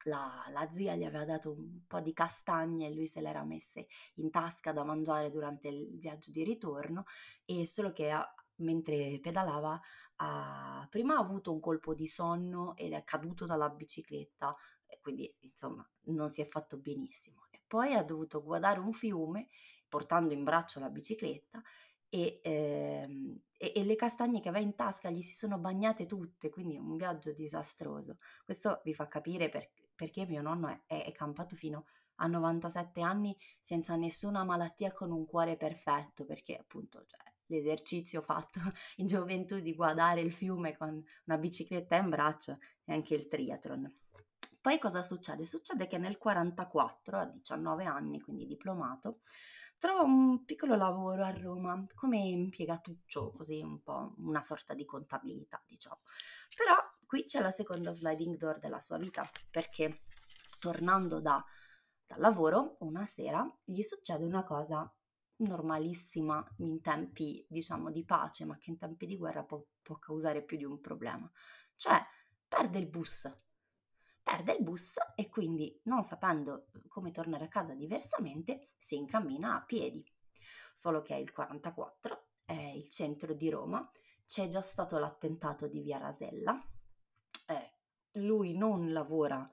la, la, zia gli aveva dato un po' di castagne e lui se le era messe in tasca da mangiare durante il viaggio di ritorno e solo che a, mentre pedalava ha, prima ha avuto un colpo di sonno ed è caduto dalla bicicletta quindi insomma non si è fatto benissimo e poi ha dovuto guardare un fiume portando in braccio la bicicletta e, ehm, e, e, le castagne che aveva in tasca gli si sono bagnate tutte, quindi un viaggio disastroso. Questo vi fa capire per, perché mio nonno è, è, campato fino a 97 anni senza nessuna malattia con un cuore perfetto, perché appunto cioè, l'esercizio fatto in gioventù di guardare il fiume con una bicicletta in braccio e anche il triathlon. Poi cosa succede? Succede che nel 44, a 19 anni, quindi diplomato, trova un piccolo lavoro a Roma come impiegatuccio, così un po' una sorta di contabilità, diciamo. Però qui c'è la seconda sliding door della sua vita, perché tornando da, dal lavoro, una sera gli succede una cosa normalissima in tempi, diciamo, di pace, ma che in tempi di guerra può, può causare più di un problema. Cioè, perde il bus, perde il bus e quindi, non sapendo come tornare a casa diversamente, si incammina a piedi. Solo che è il 44 è il centro di Roma, c'è già stato l'attentato di Via Rasella lui non lavora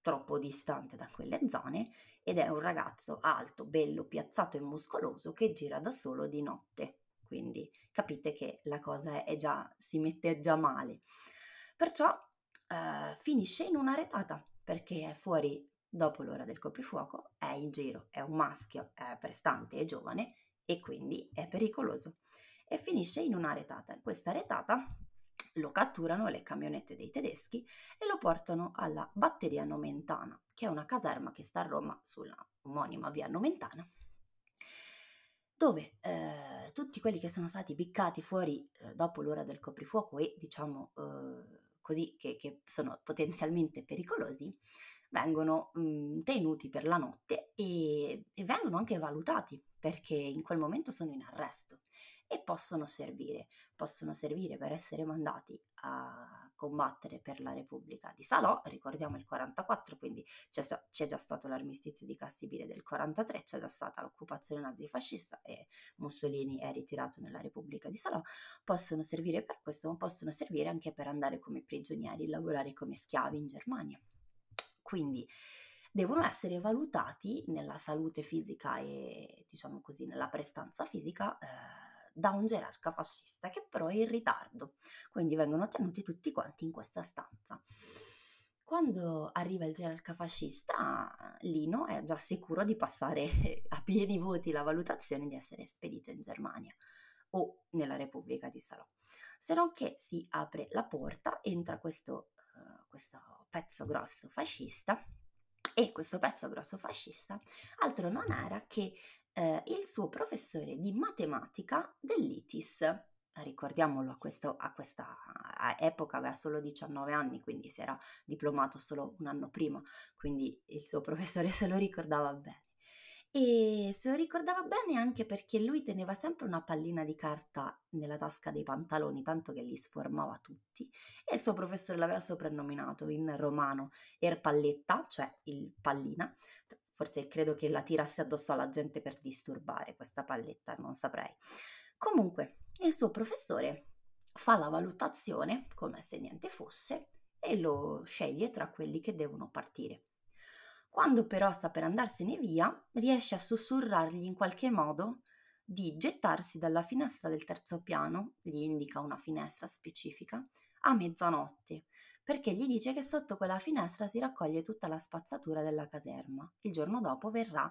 troppo distante da quelle zone ed è un ragazzo alto, bello, piazzato e muscoloso che gira da solo di notte. Quindi capite che la cosa è già, si mette già male. Perciò eh, finisce in una retata perché è fuori dopo l'ora del coprifuoco, è in giro, è un maschio, è prestante è giovane e quindi è pericoloso. E finisce in una retata. Questa retata lo catturano le camionette dei tedeschi e lo portano alla batteria Nomentana, che è una caserma che sta a Roma sulla omonima via Nomentana, dove eh, tutti quelli che sono stati piccati fuori eh, dopo l'ora del coprifuoco e diciamo eh, così che, che, sono potenzialmente pericolosi, vengono mh, mm, tenuti per la notte e, e vengono anche valutati perché in quel momento sono in arresto e possono servire. Possono servire per essere mandati a combattere per la Repubblica di Salò, ricordiamo il 44, quindi c'è, c'è già stato l'armistizio di Cassibile del 43, c'è già stata l'occupazione nazifascista e Mussolini è ritirato nella Repubblica di Salò. Possono servire per questo, ma possono servire anche per andare come prigionieri, lavorare come schiavi in Germania. Quindi devono essere valutati nella salute fisica e diciamo così nella prestanza fisica eh, da un gerarca fascista che però è in ritardo, quindi vengono tenuti tutti quanti in questa stanza. Quando arriva il gerarca fascista, Lino è già sicuro di passare a pieni voti la valutazione di essere spedito in Germania o nella Repubblica di Salò. Se non che si apre la porta, entra questo, uh, questo pezzo grosso fascista e questo pezzo grosso fascista altro non era che eh, il suo professore di matematica dell'ITIS. Ricordiamolo, a, questo, a questa epoca aveva solo 19 anni, quindi si era diplomato solo un anno prima, quindi il suo professore se lo ricordava bene. E se lo ricordava bene anche perché lui teneva sempre una pallina di carta nella tasca dei pantaloni, tanto che li sformava tutti, e il suo professore l'aveva soprannominato in romano Erpalletta, cioè il pallina, Forse credo che la tirasse addosso alla gente per disturbare questa palletta, non saprei. Comunque, il suo professore fa la valutazione come se niente fosse e lo sceglie tra quelli che devono partire. Quando però sta per andarsene via, riesce a sussurrargli in qualche modo di gettarsi dalla finestra del terzo piano, gli indica una finestra specifica, a mezzanotte, perché gli dice che sotto quella finestra si raccoglie tutta la spazzatura della caserma. Il giorno dopo verrà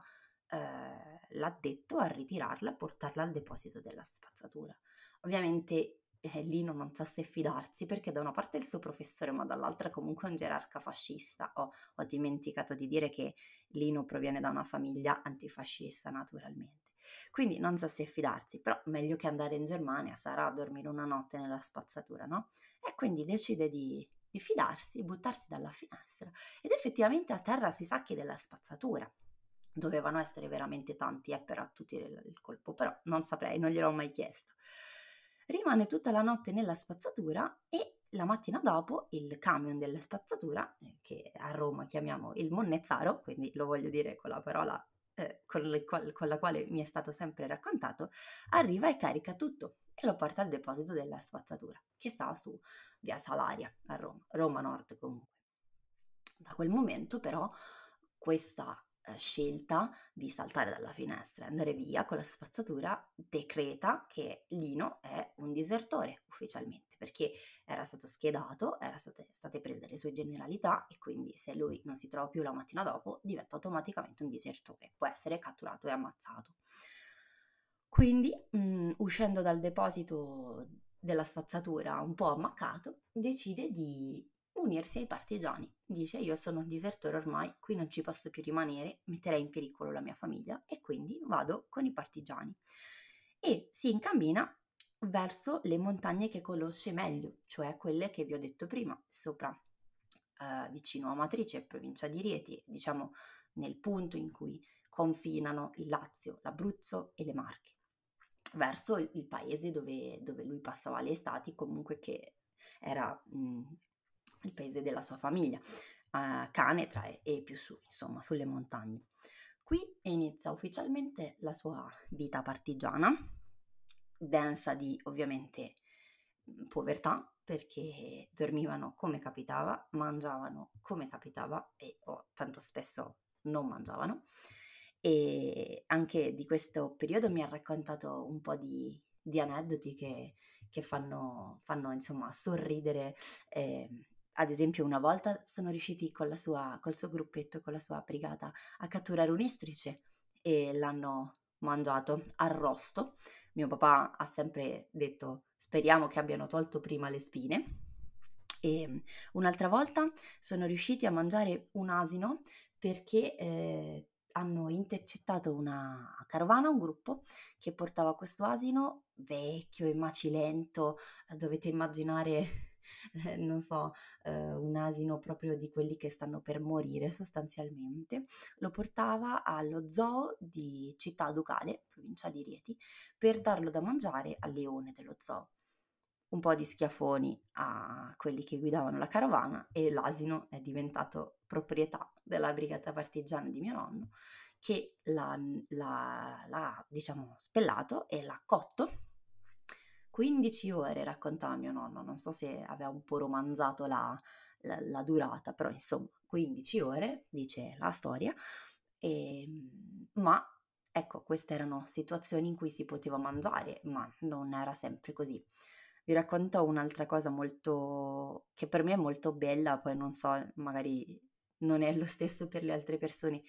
eh, l'addetto a ritirarla e portarla al deposito della spazzatura. Ovviamente eh, lì non sa se fidarsi perché da una parte è il suo professore ma dall'altra comunque è un gerarca fascista. Oh, ho dimenticato di dire che Lino proviene da una famiglia antifascista naturalmente. Quindi non sa se fidarsi, però meglio che andare in Germania sarà a dormire una notte nella spazzatura, no? E quindi decide di di fidarsi e buttarsi dalla finestra ed effettivamente a terra sui sacchi della spazzatura. Dovevano essere veramente tanti eh, per attutire il colpo, però non saprei, non gliel'ho mai chiesto. Rimane tutta la notte nella spazzatura e la mattina dopo il camion della spazzatura, eh, che a Roma chiamiamo il monnezzaro, quindi lo voglio dire con la parola eh, con, le, con la quale mi è stato sempre raccontato, arriva e carica tutto e lo porta al deposito della spazzatura, che stava su via Salaria a Roma, Roma Nord comunque. Da quel momento però questa eh, scelta di saltare dalla finestra e andare via con la spazzatura decreta che Lino è un disertore ufficialmente perché era stato schedato, erano state, state prese le sue generalità e quindi se lui non si trova più la mattina dopo diventa automaticamente un disertore, può essere catturato e ammazzato. Quindi, mh, mhmm, uscendo dal deposito della spazzatura un po' ammaccato, decide di unirsi ai partigiani. Dice io sono un disertore ormai, qui non ci posso più rimanere, metterei in pericolo la mia famiglia e quindi vado con i partigiani. E si incammina verso le montagne che conosce meglio, cioè quelle che vi ho detto prima, sopra eh, vicino a Matrice, provincia di Rieti, diciamo nel punto in cui confinano il Lazio, l'Abruzzo e le Marche verso il, paese dove, dove, lui passava le estati, comunque che era mh, mhmm, il paese della sua famiglia, a Canetra e, e più su, insomma, sulle montagne. Qui inizia ufficialmente la sua vita partigiana, densa di ovviamente mhmm, povertà, perché dormivano come capitava, mangiavano come capitava e oh, tanto spesso non mangiavano e anche di questo periodo mi ha raccontato un po' di, di aneddoti che, che fanno, fanno, insomma sorridere. Eh, ad esempio, una volta sono riusciti sua, col suo gruppetto, con la sua brigata, a catturare un istrice e l'hanno mangiato arrosto. Mio papà ha sempre detto: speriamo che abbiano tolto prima le spine. E ehm, un'altra volta sono riusciti a mangiare un asino perché eh, hanno intercettato una carovana, un gruppo che portava questo asino vecchio e macilento, eh, dovete immaginare non so, eh, un asino proprio di quelli che stanno per morire sostanzialmente, lo portava allo zoo di Città Ducale, provincia di Rieti, per darlo da mangiare al leone dello zoo. Un po' di schiaffoni a quelli che guidavano la carovana e l'asino è diventato proprietà della brigata partigiana di mio nonno, che l'ha, l'ha, l'ha diciamo, spellato e l'ha cotto 15 ore, raccontava mio nonno, non so se aveva un po' romanzato la, la, la durata, però insomma 15 ore, dice la storia, e, ehm, ma ecco, queste erano situazioni in cui si poteva mangiare, ma non era sempre così. Vi racconto un'altra cosa molto, che per me è molto bella, poi non so, magari non è lo stesso per le altre persone.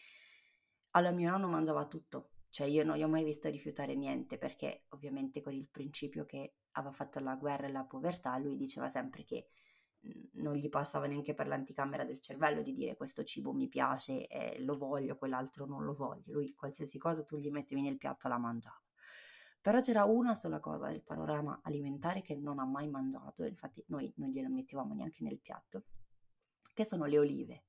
Allora mio nonno mangiava tutto, cioè io non gli ho mai visto rifiutare niente perché ovviamente con il principio che aveva fatto la guerra e la povertà lui diceva sempre che mhmm, non gli passava neanche per l'anticamera del cervello di dire questo cibo mi piace, eh, lo voglio, quell'altro non lo voglio. Lui qualsiasi cosa tu gli mettevi nel piatto la mangiava. Però c'era una sola cosa nel panorama alimentare che non ha mai mangiato, infatti noi non glielo mettevamo neanche nel piatto, che sono le olive.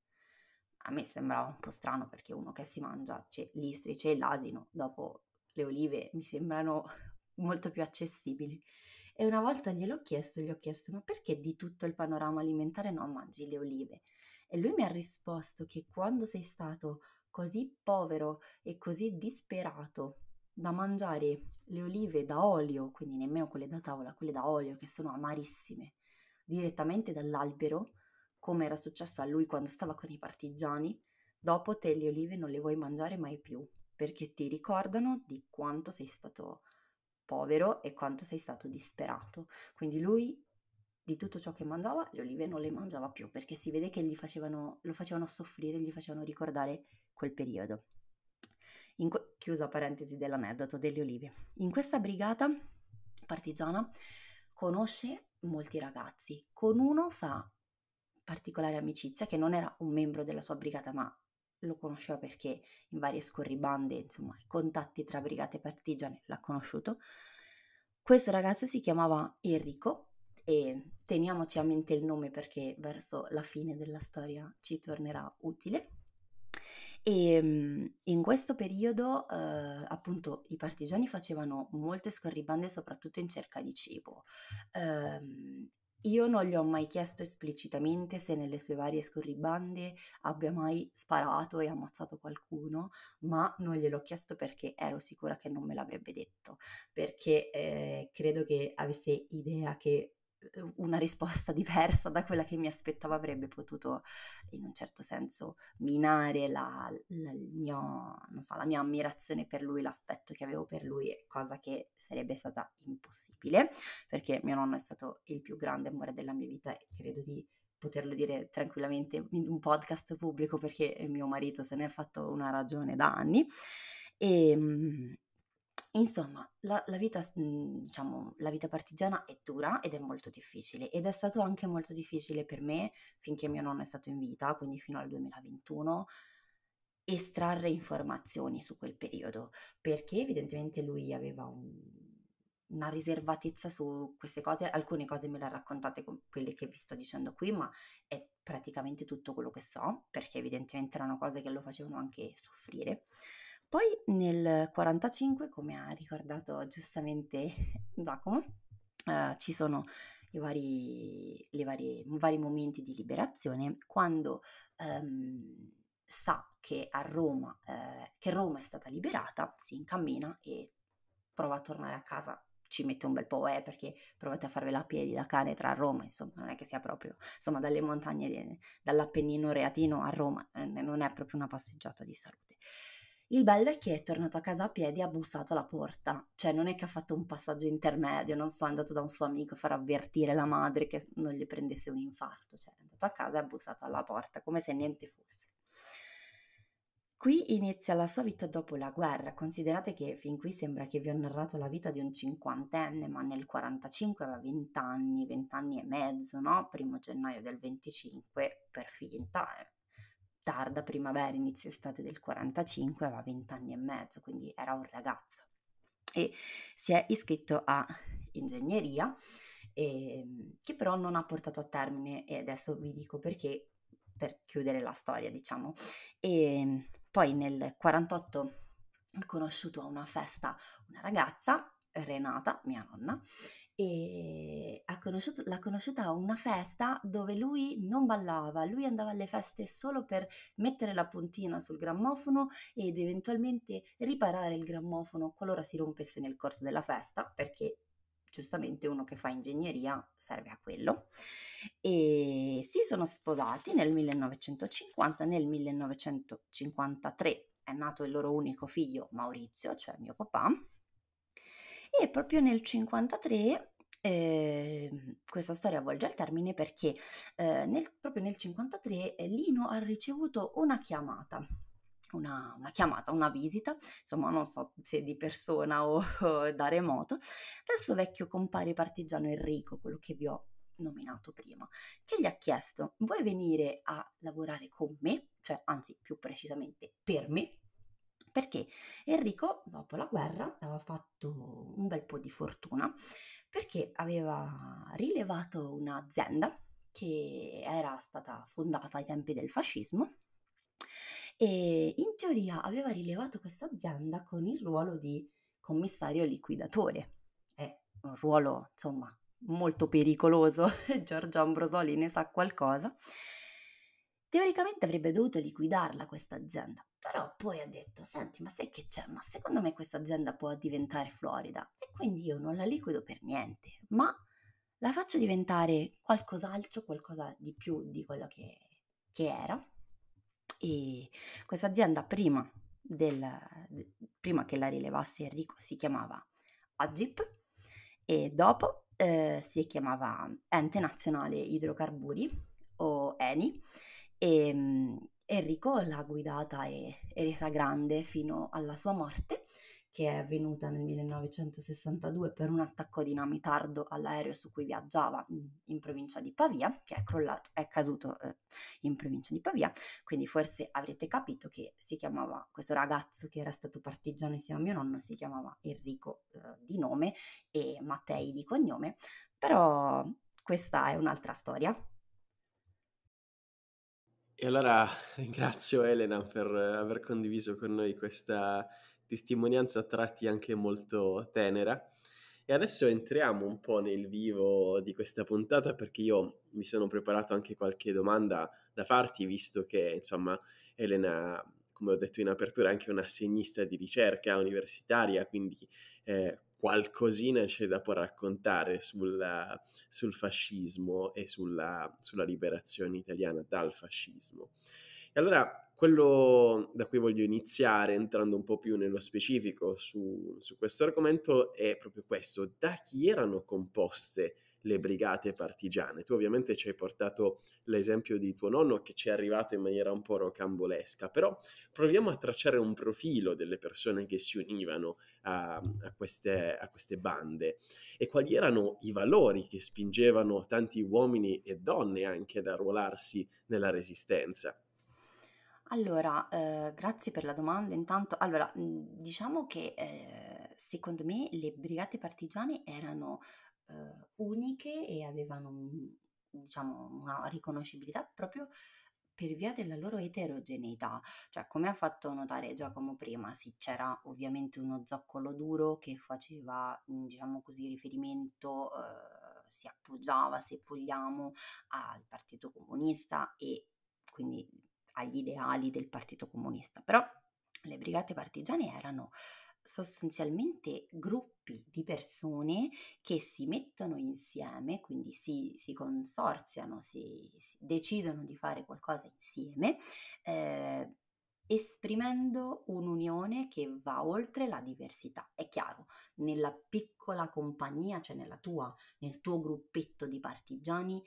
A me sembrava un po' strano perché uno che si mangia c'è l'istrice e l'asino, dopo le olive mi sembrano molto più accessibili. E una volta gliel'ho chiesto, gli ho chiesto, ma perché di tutto il panorama alimentare non mangi le olive? E lui mi ha risposto che quando sei stato così povero e così disperato da mangiare le olive da olio, quindi nemmeno quelle da tavola, quelle da olio che sono amarissime, direttamente dall'albero, come era successo a lui quando stava con i partigiani, dopo te le olive non le vuoi mangiare mai più, perché ti ricordano di quanto sei stato povero e quanto sei stato disperato. Quindi lui di tutto ciò che mangiava, le olive non le mangiava più perché si vede che gli facevano, lo facevano soffrire, gli facevano ricordare quel periodo. Que- chiusa parentesi dell'aneddoto delle olive. In questa brigata partigiana conosce molti ragazzi, con uno fa particolare amicizia che non era un membro della sua brigata ma lo conosceva perché in varie scorribande, insomma, contatti tra brigate partigiane l'ha conosciuto. Questo ragazzo si chiamava Enrico e teniamoci a mente il nome perché verso la fine della storia ci tornerà utile. E ehm, in questo periodo, eh, appunto, i partigiani facevano molte scorribande, soprattutto in cerca di cibo. Eh, io non gli ho mai chiesto esplicitamente se nelle sue varie scorribande abbia mai sparato e ammazzato qualcuno, ma non gliel'ho chiesto perché ero sicura che non me l'avrebbe detto, perché eh, credo che avesse idea che una risposta diversa da quella che mi aspettavo avrebbe potuto in un certo senso minare la, la, mio, so, la mia ammirazione per lui, l'affetto che avevo per lui, cosa che sarebbe stata impossibile, perché mio nonno è stato il più grande amore della mia vita e credo di poterlo dire tranquillamente in un podcast pubblico perché mio marito se ne è fatto una ragione da anni. E, ehm, Insomma, la, la, vita, mhmm, diciamo, la, vita, partigiana è dura ed è molto difficile ed è stato anche molto difficile per me finché mio nonno è stato in vita, quindi fino al 2021, estrarre informazioni su quel periodo, perché evidentemente lui aveva un, una riservatezza su queste cose, alcune cose me le ha raccontate con quelle che vi sto dicendo qui, ma è praticamente tutto quello che so, perché evidentemente erano cose che lo facevano anche soffrire. Poi nel 45, come ha ricordato giustamente Giacomo, eh, ci sono i vari, varie, vari, momenti di liberazione quando ehm, sa che a Roma, eh, che Roma è stata liberata, si incammina e prova a tornare a casa ci mette un bel po', eh, perché provate a farvela a piedi da cane tra Roma, insomma, non è che sia proprio, insomma, dalle montagne, dall'Appennino Reatino a Roma, eh, non è proprio una passeggiata di salute. Il bello è che è tornato a casa a piedi e ha bussato alla porta, cioè non è che ha fatto un passaggio intermedio, non so, è andato da un suo amico a far avvertire la madre che non gli prendesse un infarto, cioè è andato a casa e ha bussato alla porta, come se niente fosse. Qui inizia la sua vita dopo la guerra, considerate che fin qui sembra che vi ho narrato la vita di un cinquantenne, ma nel 45 aveva 20 anni, 20 anni e mezzo, no? Primo gennaio del 25, per finta, eh tarda primavera, inizio estate del 45, aveva 20 anni e mezzo, quindi era un ragazzo. E si è iscritto a ingegneria, eh, che però non ha portato a termine, e adesso vi dico perché, per chiudere la storia, diciamo. E ehm, poi nel 48 ha conosciuto a una festa una ragazza Renata, mia nonna, e conosciuto, l'ha conosciuta a una festa dove lui non ballava, lui andava alle feste solo per mettere la puntina sul grammofono ed eventualmente riparare il grammofono qualora si rompesse nel corso della festa, perché giustamente uno che fa ingegneria serve a quello. E si sono sposati nel 1950, nel 1953 è nato il loro unico figlio Maurizio, cioè mio papà e proprio nel 1953 eh, questa storia volge al termine perché eh, nel, proprio nel 1953 eh, Lino ha ricevuto una chiamata. Una, una, chiamata, una visita, insomma non so se di persona o, o da remoto, dal suo vecchio compare partigiano Enrico, quello che vi ho nominato prima, che gli ha chiesto vuoi venire a lavorare con me, cioè anzi più precisamente per me, perché Enrico dopo la guerra aveva fatto un bel po' di fortuna perché aveva rilevato un'azienda che era stata fondata ai tempi del fascismo e in teoria aveva rilevato questa azienda con il ruolo di commissario liquidatore. È un ruolo, insomma, molto pericoloso, Giorgio Ambrosoli ne sa qualcosa. Teoricamente avrebbe dovuto liquidarla questa azienda, però poi ha detto, senti, ma sai che c'è? Ma secondo me questa azienda può diventare Florida. E quindi io non la liquido per niente, ma la faccio diventare qualcos'altro, qualcosa di più di quello che, che era. E questa azienda prima, del, prima che la rilevasse Enrico si chiamava Agip e dopo eh, si chiamava Ente Nazionale Idrocarburi o ENI e, mm, Enrico l'ha guidata e, e resa grande fino alla sua morte, che è avvenuta nel 1962 per un attacco di dinamitardo all'aereo su cui viaggiava in provincia di Pavia, che è crollato, è caduto eh, in provincia di Pavia, quindi forse avrete capito che si chiamava questo ragazzo che era stato partigiano insieme a mio nonno, si chiamava Enrico eh, di nome e Mattei di cognome, però questa è un'altra storia. E allora ringrazio Elena per aver condiviso con noi questa testimonianza a tratti anche molto tenera. E adesso entriamo un po' nel vivo di questa puntata perché io mi sono preparato anche qualche domanda da farti, visto che insomma Elena, come ho detto in apertura, è anche una segnista di ricerca universitaria, quindi eh, qualcosina c'è da poi raccontare sulla, sul fascismo e sulla, sulla liberazione italiana dal fascismo. E allora quello da cui voglio iniziare, entrando un po' più nello specifico su, su questo argomento, è proprio questo. Da chi erano composte le brigate partigiane. Tu ovviamente ci hai portato l'esempio di tuo nonno che ci è arrivato in maniera un po' rocambolesca, però proviamo a tracciare un profilo delle persone che si univano a, a, queste, a queste bande e quali erano i valori che spingevano tanti uomini e donne anche ad arruolarsi nella resistenza. Allora, eh, grazie per la domanda. Intanto, allora, diciamo che eh, secondo me le brigate partigiane erano eh, uniche e avevano un, diciamo, una riconoscibilità proprio per via della loro eterogeneità, cioè come ha fatto notare Giacomo prima, sì, c'era ovviamente uno zoccolo duro che faceva, mhmm, diciamo così, riferimento, eh, si appoggiava, se vogliamo, al Partito Comunista e quindi agli ideali del Partito Comunista, però le brigate partigiane erano sostanzialmente gruppi di persone che si mettono insieme, quindi si, si consorziano, si, si, decidono di fare qualcosa insieme, eh, esprimendo un'unione che va oltre la diversità. È chiaro, nella piccola compagnia, cioè nella tua, nel tuo gruppetto di partigiani,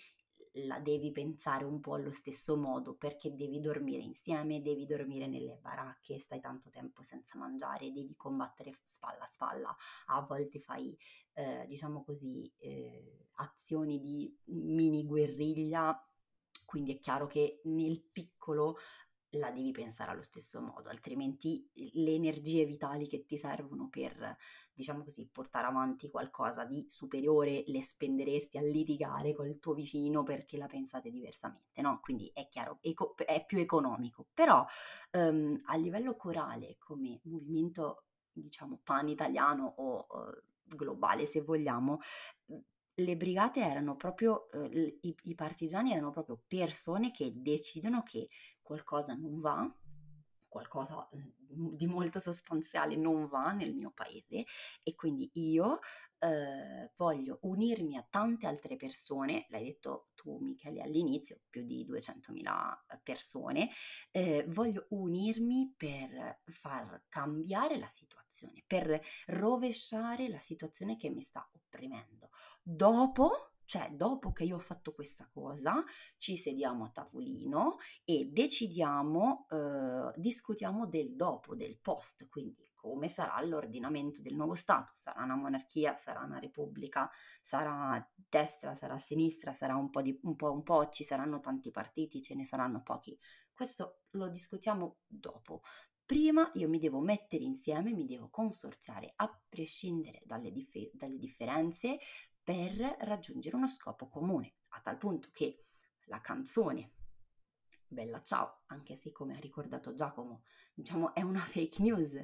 la devi pensare un po' allo stesso modo perché devi dormire insieme, devi dormire nelle baracche, stai tanto tempo senza mangiare, devi combattere spalla a spalla, a volte fai, eh, diciamo così, eh, azioni di mini guerriglia quindi è chiaro che nel piccolo la devi pensare allo stesso modo, altrimenti le energie vitali che ti servono per, diciamo così, portare avanti qualcosa di superiore le spenderesti a litigare col tuo vicino perché la pensate diversamente, no? Quindi è chiaro, eco- è più economico, però um, a livello corale come movimento, diciamo, pan italiano o uh, globale se vogliamo, mhmm, le brigate erano proprio, eh, i, i, partigiani erano proprio persone che decidono che qualcosa non va, qualcosa mm, di molto sostanziale non va nel mio paese e quindi io eh, voglio unirmi a tante altre persone, l'hai detto tu Michele all'inizio, più di 200.000 eh, persone, eh, voglio unirmi per far cambiare la situazione, per rovesciare la situazione che mi sta opprimendo. Dopo cioè, dopo che io ho fatto questa cosa, ci sediamo a tavolino e decidiamo, eh, discutiamo del dopo, del post, quindi come sarà l'ordinamento del nuovo Stato. Sarà una monarchia, sarà una repubblica, sarà destra, sarà sinistra, sarà un po' di, un po', un po', ci saranno tanti partiti, ce ne saranno pochi. Questo lo discutiamo dopo. Prima io mi devo mettere insieme, mi devo consorziare a prescindere dalle, dif- dalle differenze per raggiungere uno scopo comune, a tal punto che la canzone Bella ciao, anche se come ha ricordato Giacomo, diciamo è una fake news,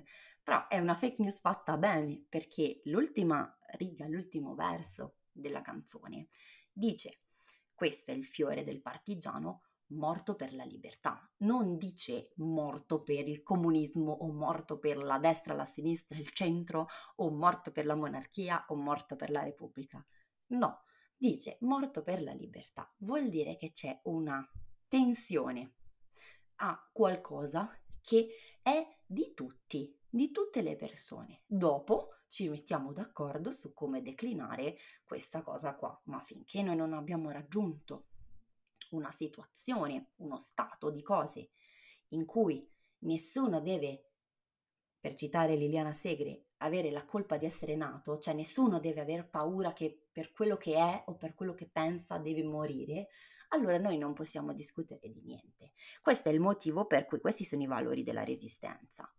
però è una fake news fatta bene perché l'ultima riga, l'ultimo verso della canzone dice questo è il fiore del partigiano morto per la libertà, non dice morto per il comunismo o morto per la destra, la sinistra, il centro o morto per la monarchia o morto per la repubblica. No, dice morto per la libertà. Vuol dire che c'è una tensione a qualcosa che è di tutti, di tutte le persone. Dopo ci mettiamo d'accordo su come declinare questa cosa qua, ma finché noi non abbiamo raggiunto una situazione, uno stato di cose in cui nessuno deve, per citare Liliana Segre, avere la colpa di essere nato, cioè nessuno deve aver paura che per quello che è o per quello che pensa deve morire, allora noi non possiamo discutere di niente. Questo è il motivo per cui questi sono i valori della resistenza.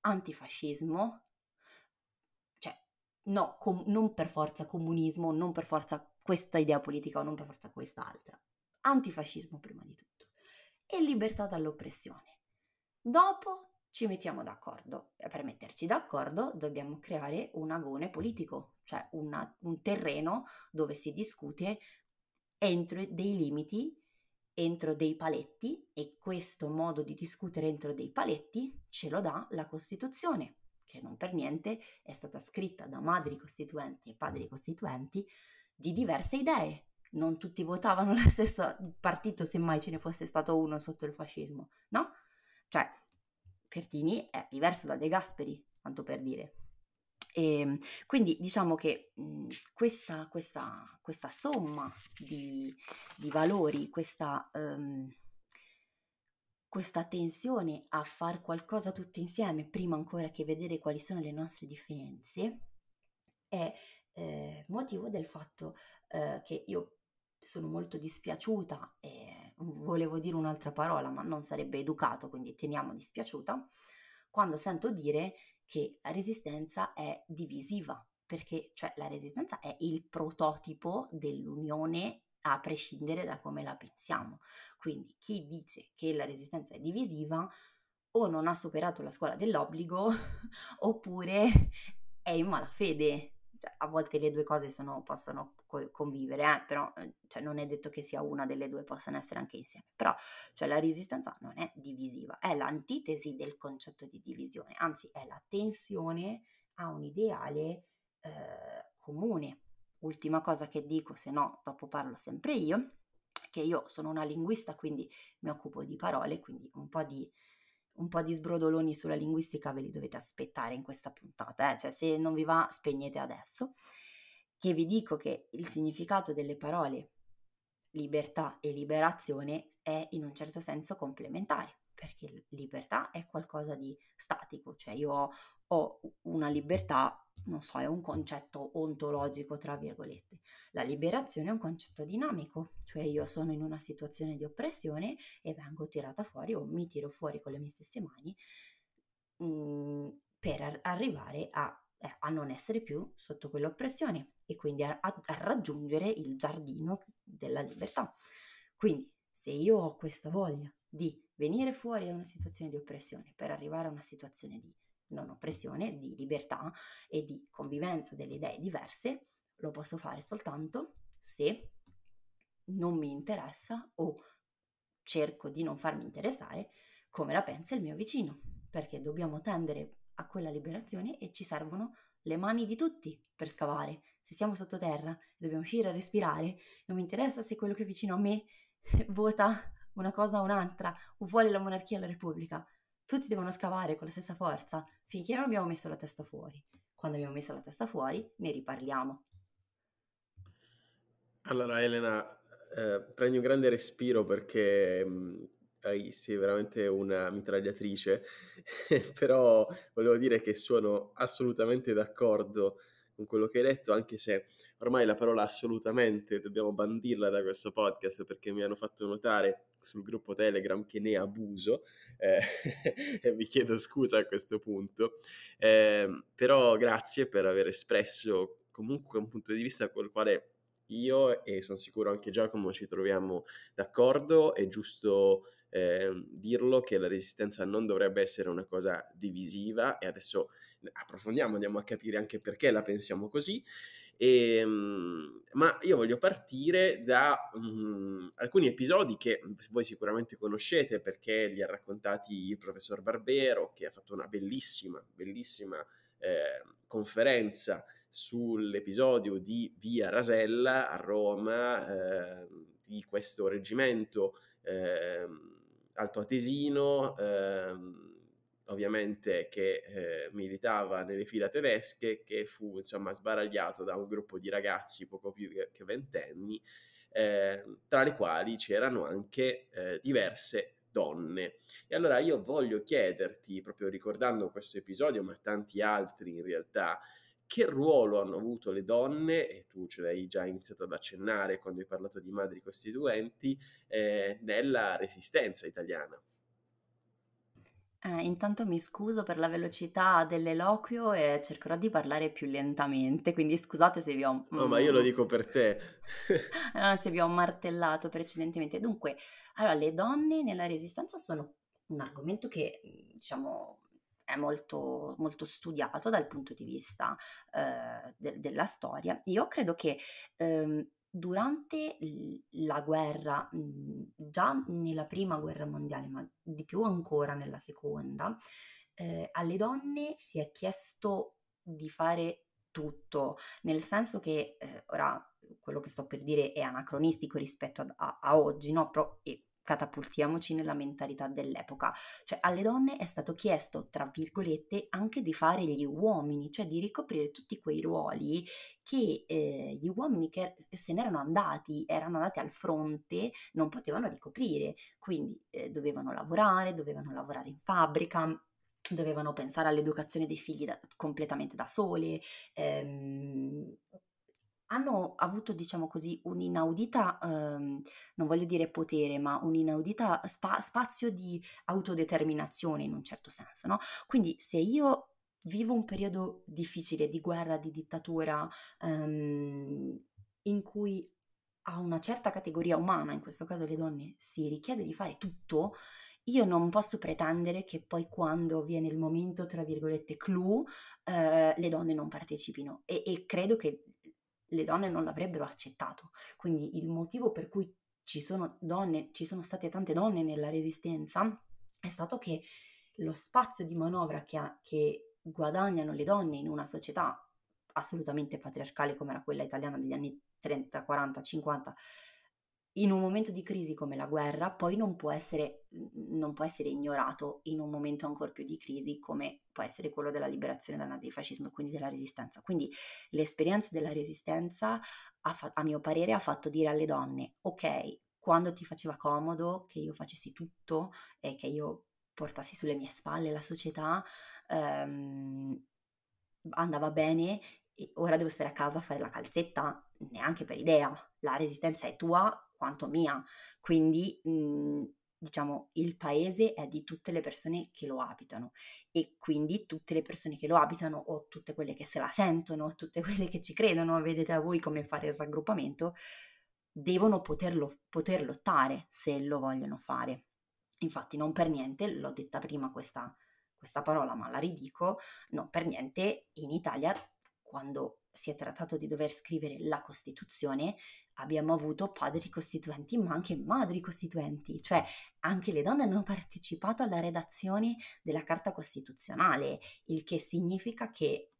Antifascismo, cioè no, com- non per forza comunismo, non per forza questa idea politica o non per forza quest'altra antifascismo prima di tutto, e libertà dall'oppressione. Dopo ci mettiamo d'accordo e per metterci d'accordo dobbiamo creare un agone politico, cioè una, un terreno dove si discute entro dei limiti, entro dei paletti e questo modo di discutere entro dei paletti ce lo dà la Costituzione, che non per niente è stata scritta da madri costituenti e padri costituenti di diverse idee, non tutti votavano lo stesso partito, semmai ce ne fosse stato uno sotto il fascismo, no? Cioè, Pertini è diverso da De Gasperi, tanto per dire. E ehm, quindi diciamo che mh, mhmm, questa, questa, questa, somma di, di valori, questa, um, questa, tensione a far qualcosa tutti insieme, prima ancora che vedere quali sono le nostre differenze, è eh, motivo del fatto eh, che io sono molto dispiaciuta e volevo dire un'altra parola, ma non sarebbe educato, quindi teniamo dispiaciuta, quando sento dire che la resistenza è divisiva, perché cioè la resistenza è il prototipo dell'unione a prescindere da come la pensiamo. Quindi chi dice che la resistenza è divisiva o non ha superato la scuola dell'obbligo oppure è in malafede, cioè, a volte le due cose sono, possono co- convivere, eh, però eh, cioè, non è detto che sia una delle due, possono essere anche insieme. Però cioè, la resistenza non è divisiva, è l'antitesi del concetto di divisione, anzi è la tensione a un ideale eh, comune. Ultima cosa che dico, se no dopo parlo sempre io, che io sono una linguista, quindi mi occupo di parole, quindi un po' di un po' di sbrodoloni sulla linguistica ve li dovete aspettare in questa puntata, eh? cioè se non vi va spegnete adesso, che vi dico che il significato delle parole libertà e liberazione è in un certo senso complementare, perché libertà è qualcosa di statico, cioè io ho, ho una libertà non so, è un concetto ontologico, tra virgolette. La liberazione è un concetto dinamico, cioè io sono in una situazione di oppressione e vengo tirata fuori o mi tiro fuori con le mie stesse mani mh, mm, per ar- arrivare a, eh, a, non essere più sotto quell'oppressione e quindi a, a, a raggiungere il giardino della libertà. Quindi se io ho questa voglia di venire fuori da una situazione di oppressione per arrivare a una situazione di non oppressione, di libertà e di convivenza delle idee diverse, lo posso fare soltanto se non mi interessa o cerco di non farmi interessare come la pensa il mio vicino, perché dobbiamo tendere a quella liberazione e ci servono le mani di tutti per scavare. Se siamo sottoterra dobbiamo uscire a respirare, non mi interessa se quello che è vicino a me vota una cosa o un'altra o vuole la monarchia o la repubblica tutti devono scavare con la stessa forza finché non abbiamo messo la testa fuori. Quando abbiamo messo la testa fuori, ne riparliamo. Allora, Elena, eh, prendi un grande respiro perché mh, mm, hai, sei veramente una mitragliatrice, però volevo dire che sono assolutamente d'accordo con quello che hai detto, anche se ormai la parola assolutamente dobbiamo bandirla da questo podcast perché mi hanno fatto notare sul gruppo Telegram che ne abuso eh, e vi chiedo scusa a questo punto, eh, però grazie per aver espresso comunque un punto di vista col quale io e sono sicuro anche Giacomo ci troviamo d'accordo, è giusto eh, dirlo che la resistenza non dovrebbe essere una cosa divisiva e adesso approfondiamo, andiamo a capire anche perché la pensiamo così e, ehm, ma io voglio partire da um, alcuni episodi che voi sicuramente conoscete perché li ha raccontati il professor Barbero che ha fatto una bellissima, bellissima eh, conferenza sull'episodio di Via Rasella a Roma eh, di questo reggimento eh, altoatesino ehm, ovviamente che eh, militava nelle fila tedesche, che fu insomma sbaragliato da un gruppo di ragazzi poco più che ventenni, eh, tra le quali c'erano anche eh, diverse donne. E allora io voglio chiederti, proprio ricordando questo episodio, ma tanti altri in realtà, che ruolo hanno avuto le donne, e tu ce l'hai già iniziato ad accennare quando hai parlato di madri costituenti, eh, nella resistenza italiana? Eh, intanto mi scuso per la velocità dell'eloquio e cercherò di parlare più lentamente, quindi scusate se vi ho... No, ma io lo mm, dico per te. se vi ho martellato precedentemente. Dunque, allora, le donne nella resistenza sono un argomento che, mm, diciamo, è molto, molto studiato dal punto di vista eh, de- della storia. Io credo che... Ehm, durante la guerra, mhmm, già nella prima guerra mondiale, ma di più ancora nella seconda, eh, alle donne si è chiesto di fare tutto, nel senso che eh, ora quello che sto per dire è anacronistico rispetto a, a, a oggi, no? Però, e catapultiamoci nella mentalità dell'epoca, cioè alle donne è stato chiesto, tra virgolette, anche di fare gli uomini, cioè di ricoprire tutti quei ruoli che eh, gli uomini che er-, se n'erano andati, erano andati al fronte, non potevano ricoprire, quindi eh, dovevano lavorare, dovevano lavorare in fabbrica, dovevano pensare all'educazione dei figli da, completamente da sole, ehm, hanno avuto, diciamo così, un'inaudita, ehm, non voglio dire potere, ma un'inaudita spa- spazio di autodeterminazione in un certo senso, no? Quindi se io vivo un periodo difficile di guerra, di dittatura, ehm, in cui a una certa categoria umana, in questo caso le donne, si richiede di fare tutto, io non posso pretendere che poi quando viene il momento, tra virgolette, clou, eh, le donne non partecipino. E, e credo che le donne non l'avrebbero accettato. Quindi il motivo per cui ci sono donne, ci sono state tante donne nella resistenza è stato che lo spazio di manovra che, ha, che guadagnano le donne in una società assolutamente patriarcale come era quella italiana degli anni 30, 40, 50 in un momento di crisi come la guerra poi non può essere, non può essere ignorato in un momento ancora più di crisi come può essere quello della liberazione dal nazifascismo e quindi della resistenza. Quindi l'esperienza della resistenza fa- a mio parere ha fatto dire alle donne ok, quando ti faceva comodo che io facessi tutto e che io portassi sulle mie spalle la società, ehm, andava bene, ora devo stare a casa a fare la calzetta, neanche per idea, la resistenza è tua, quanto mia. Quindi, mh, mhmm, diciamo, il paese è di tutte le persone che lo abitano e quindi tutte le persone che lo abitano o tutte quelle che se la sentono, o tutte quelle che ci credono, vedete a voi come fare il raggruppamento, devono poterlo, poter lottare se lo vogliono fare. Infatti, non per niente, l'ho detta prima questa, questa parola, ma la ridico, non per niente in Italia quando si è trattato di dover scrivere la Costituzione, abbiamo avuto padri costituenti ma anche madri costituenti, cioè anche le donne hanno partecipato alla redazione della Carta Costituzionale, il che significa che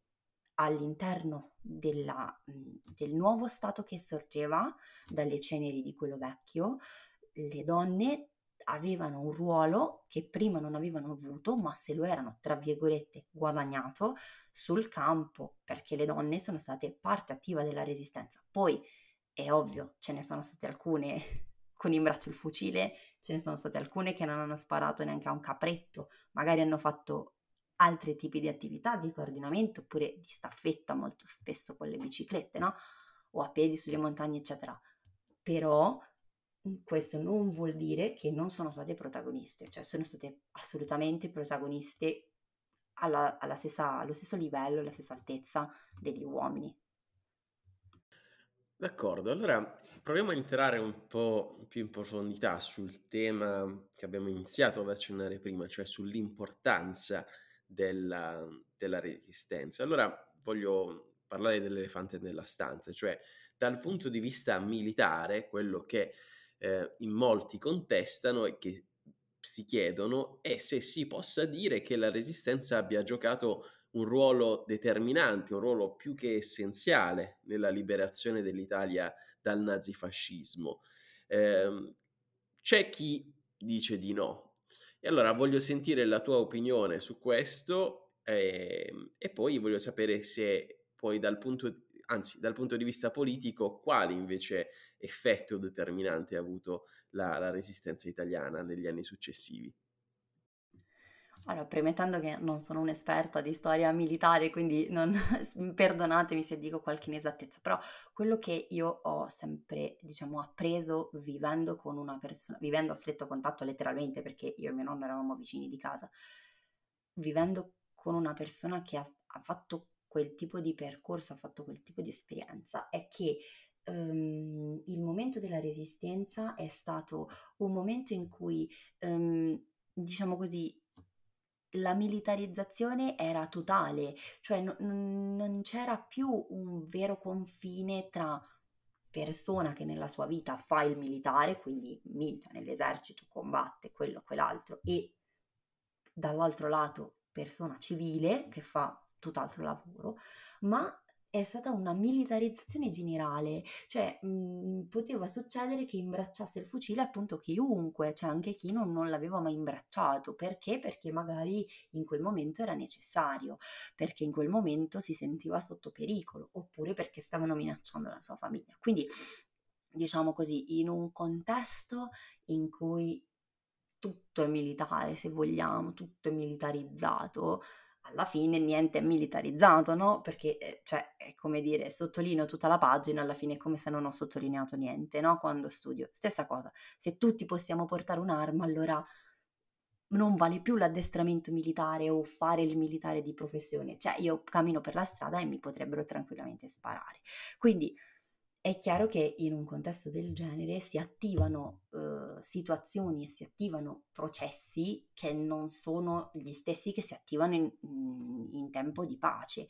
all'interno della, del nuovo Stato che sorgeva dalle ceneri di quello vecchio, le donne avevano un ruolo che prima non avevano avuto, ma se lo erano, tra virgolette, guadagnato sul campo, perché le donne sono state parte attiva della resistenza. Poi è ovvio, ce ne sono state alcune con in braccio il fucile, ce ne sono state alcune che non hanno sparato neanche a un capretto, magari hanno fatto altri tipi di attività di coordinamento oppure di staffetta molto spesso con le biciclette, no? O a piedi sulle montagne, eccetera. Però Mhmm, questo non vuol dire che non sono state protagoniste, cioè sono state assolutamente protagoniste alla, alla stessa, allo stesso livello, alla stessa altezza degli uomini. D'accordo, allora proviamo a entrare un po' più in profondità sul tema che abbiamo iniziato ad accennare prima, cioè sull'importanza della, della resistenza. Allora voglio parlare dell'elefante nella stanza, cioè dal punto di vista militare, quello che eh, in molti contestano e che si chiedono è se si possa dire che la resistenza abbia giocato un ruolo determinante, un ruolo più che essenziale nella liberazione dell'Italia dal nazifascismo. Eh, c'è chi dice di no. E allora voglio sentire la tua opinione su questo eh, e poi voglio sapere se poi dal punto, anzi, dal punto di vista politico, quali invece effetto determinante ha avuto la, la resistenza italiana negli anni successivi. Allora, premettendo che non sono un'esperta di storia militare, quindi non, perdonatemi se dico qualche inesattezza, però quello che io ho sempre, diciamo, appreso vivendo con una persona, vivendo a stretto contatto letteralmente, perché io e mio nonno eravamo vicini di casa, vivendo con una persona che ha, ha fatto quel tipo di percorso, ha fatto quel tipo di esperienza, è che um, il momento della resistenza è stato un momento in cui, um, diciamo così, la militarizzazione era totale, cioè no, non c'era più un vero confine tra persona che nella sua vita fa il militare, quindi milita nell'esercito, combatte quello, quell'altro, e dall'altro lato persona civile che fa tutt'altro lavoro, ma è stata una militarizzazione generale, cioè mh, mhmm, poteva succedere che imbracciasse il fucile appunto chiunque, cioè anche chi non, non l'aveva mai imbracciato, perché? Perché magari in quel momento era necessario, perché in quel momento si sentiva sotto pericolo, oppure perché stavano minacciando la sua famiglia. Quindi, diciamo così, in un contesto in cui tutto è militare, se vogliamo, tutto è militarizzato, alla fine niente è militarizzato, no? Perché, eh, cioè, è come dire, sottolineo tutta la pagina, alla fine è come se non ho sottolineato niente, no? Quando studio. Stessa cosa, se tutti possiamo portare un'arma, allora non vale più l'addestramento militare o fare il militare di professione, cioè io cammino per la strada e mi potrebbero tranquillamente sparare. Quindi è chiaro che in un contesto del genere si attivano eh, situazioni e si attivano processi che non sono gli stessi che si attivano in, mhmm, in tempo di pace.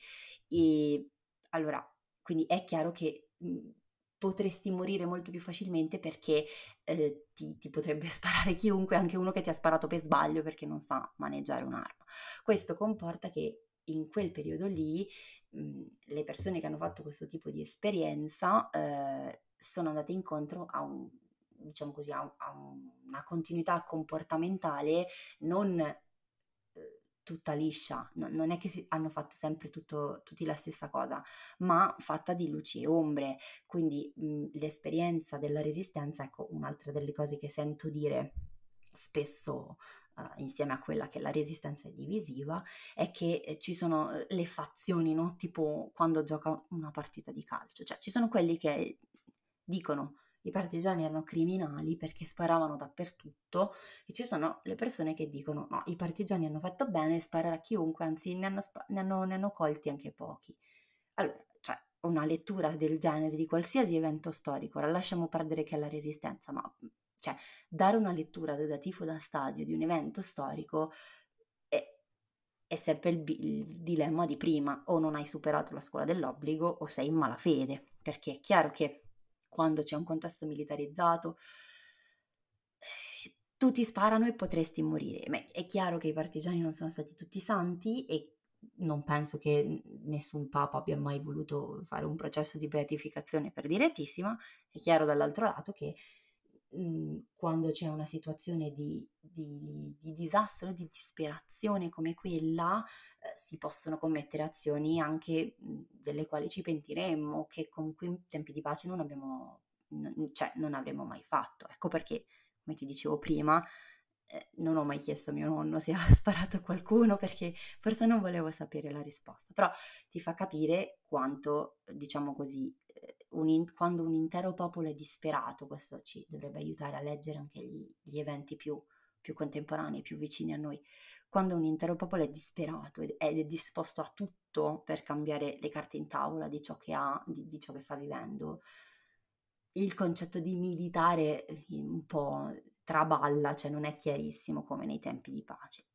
E allora, quindi è chiaro che mhmm, potresti morire molto più facilmente perché eh, ti, ti, potrebbe sparare chiunque, anche uno che ti ha sparato per sbaglio perché non sa maneggiare un'arma. Questo comporta che in quel periodo lì Mhmm, le persone che hanno fatto questo tipo di esperienza eh, sono andate incontro a un diciamo così, ha, una continuità comportamentale non ehm, tutta liscia, no, non è che hanno fatto sempre tutto, tutti la stessa cosa, ma fatta di luci e ombre, quindi mh, mhmm, l'esperienza della resistenza, ecco un'altra delle cose che sento dire spesso uh, insieme a quella che è la resistenza divisiva, è che eh, ci sono eh, le fazioni, no? tipo quando gioca una partita di calcio, cioè ci sono quelli che dicono i partigiani erano criminali perché sparavano dappertutto e ci sono le persone che dicono no, i partigiani hanno fatto bene sparare a chiunque, anzi ne hanno, spa- ne hanno, ne hanno colti anche pochi. Allora, cioè, una lettura del genere di qualsiasi evento storico, ora lasciamo perdere che è la resistenza, ma cioè, dare una lettura da tifo da stadio di un evento storico è, è sempre il, il dilemma di prima, o non hai superato la scuola dell'obbligo o sei in malafede, perché è chiaro che quando c'è un contesto militarizzato eh, tutti sparano e potresti morire. Ma è chiaro che i partigiani non sono stati tutti santi e non penso che nessun papa abbia mai voluto fare un processo di beatificazione per direttissima, è chiaro dall'altro lato che Mhmm, quando c'è una situazione di, di, di, disastro, di disperazione come quella, eh, si possono commettere azioni anche mhmm, delle quali ci pentiremmo, che comunque in tempi di pace non abbiamo, non, cioè non avremmo mai fatto. Ecco perché, come ti dicevo prima, eh, non ho mai chiesto a mio nonno se ha sparato qualcuno perché forse non volevo sapere la risposta, però ti fa capire quanto, diciamo così, un in, quando un intero popolo è disperato, questo ci dovrebbe aiutare a leggere anche gli, gli eventi più, più, contemporanei, più vicini a noi, quando un intero popolo è disperato ed, è disposto a tutto per cambiare le carte in tavola di ciò che ha, di, di ciò che sta vivendo, il concetto di militare eh, un po' traballa, cioè non è chiarissimo come nei tempi di pace.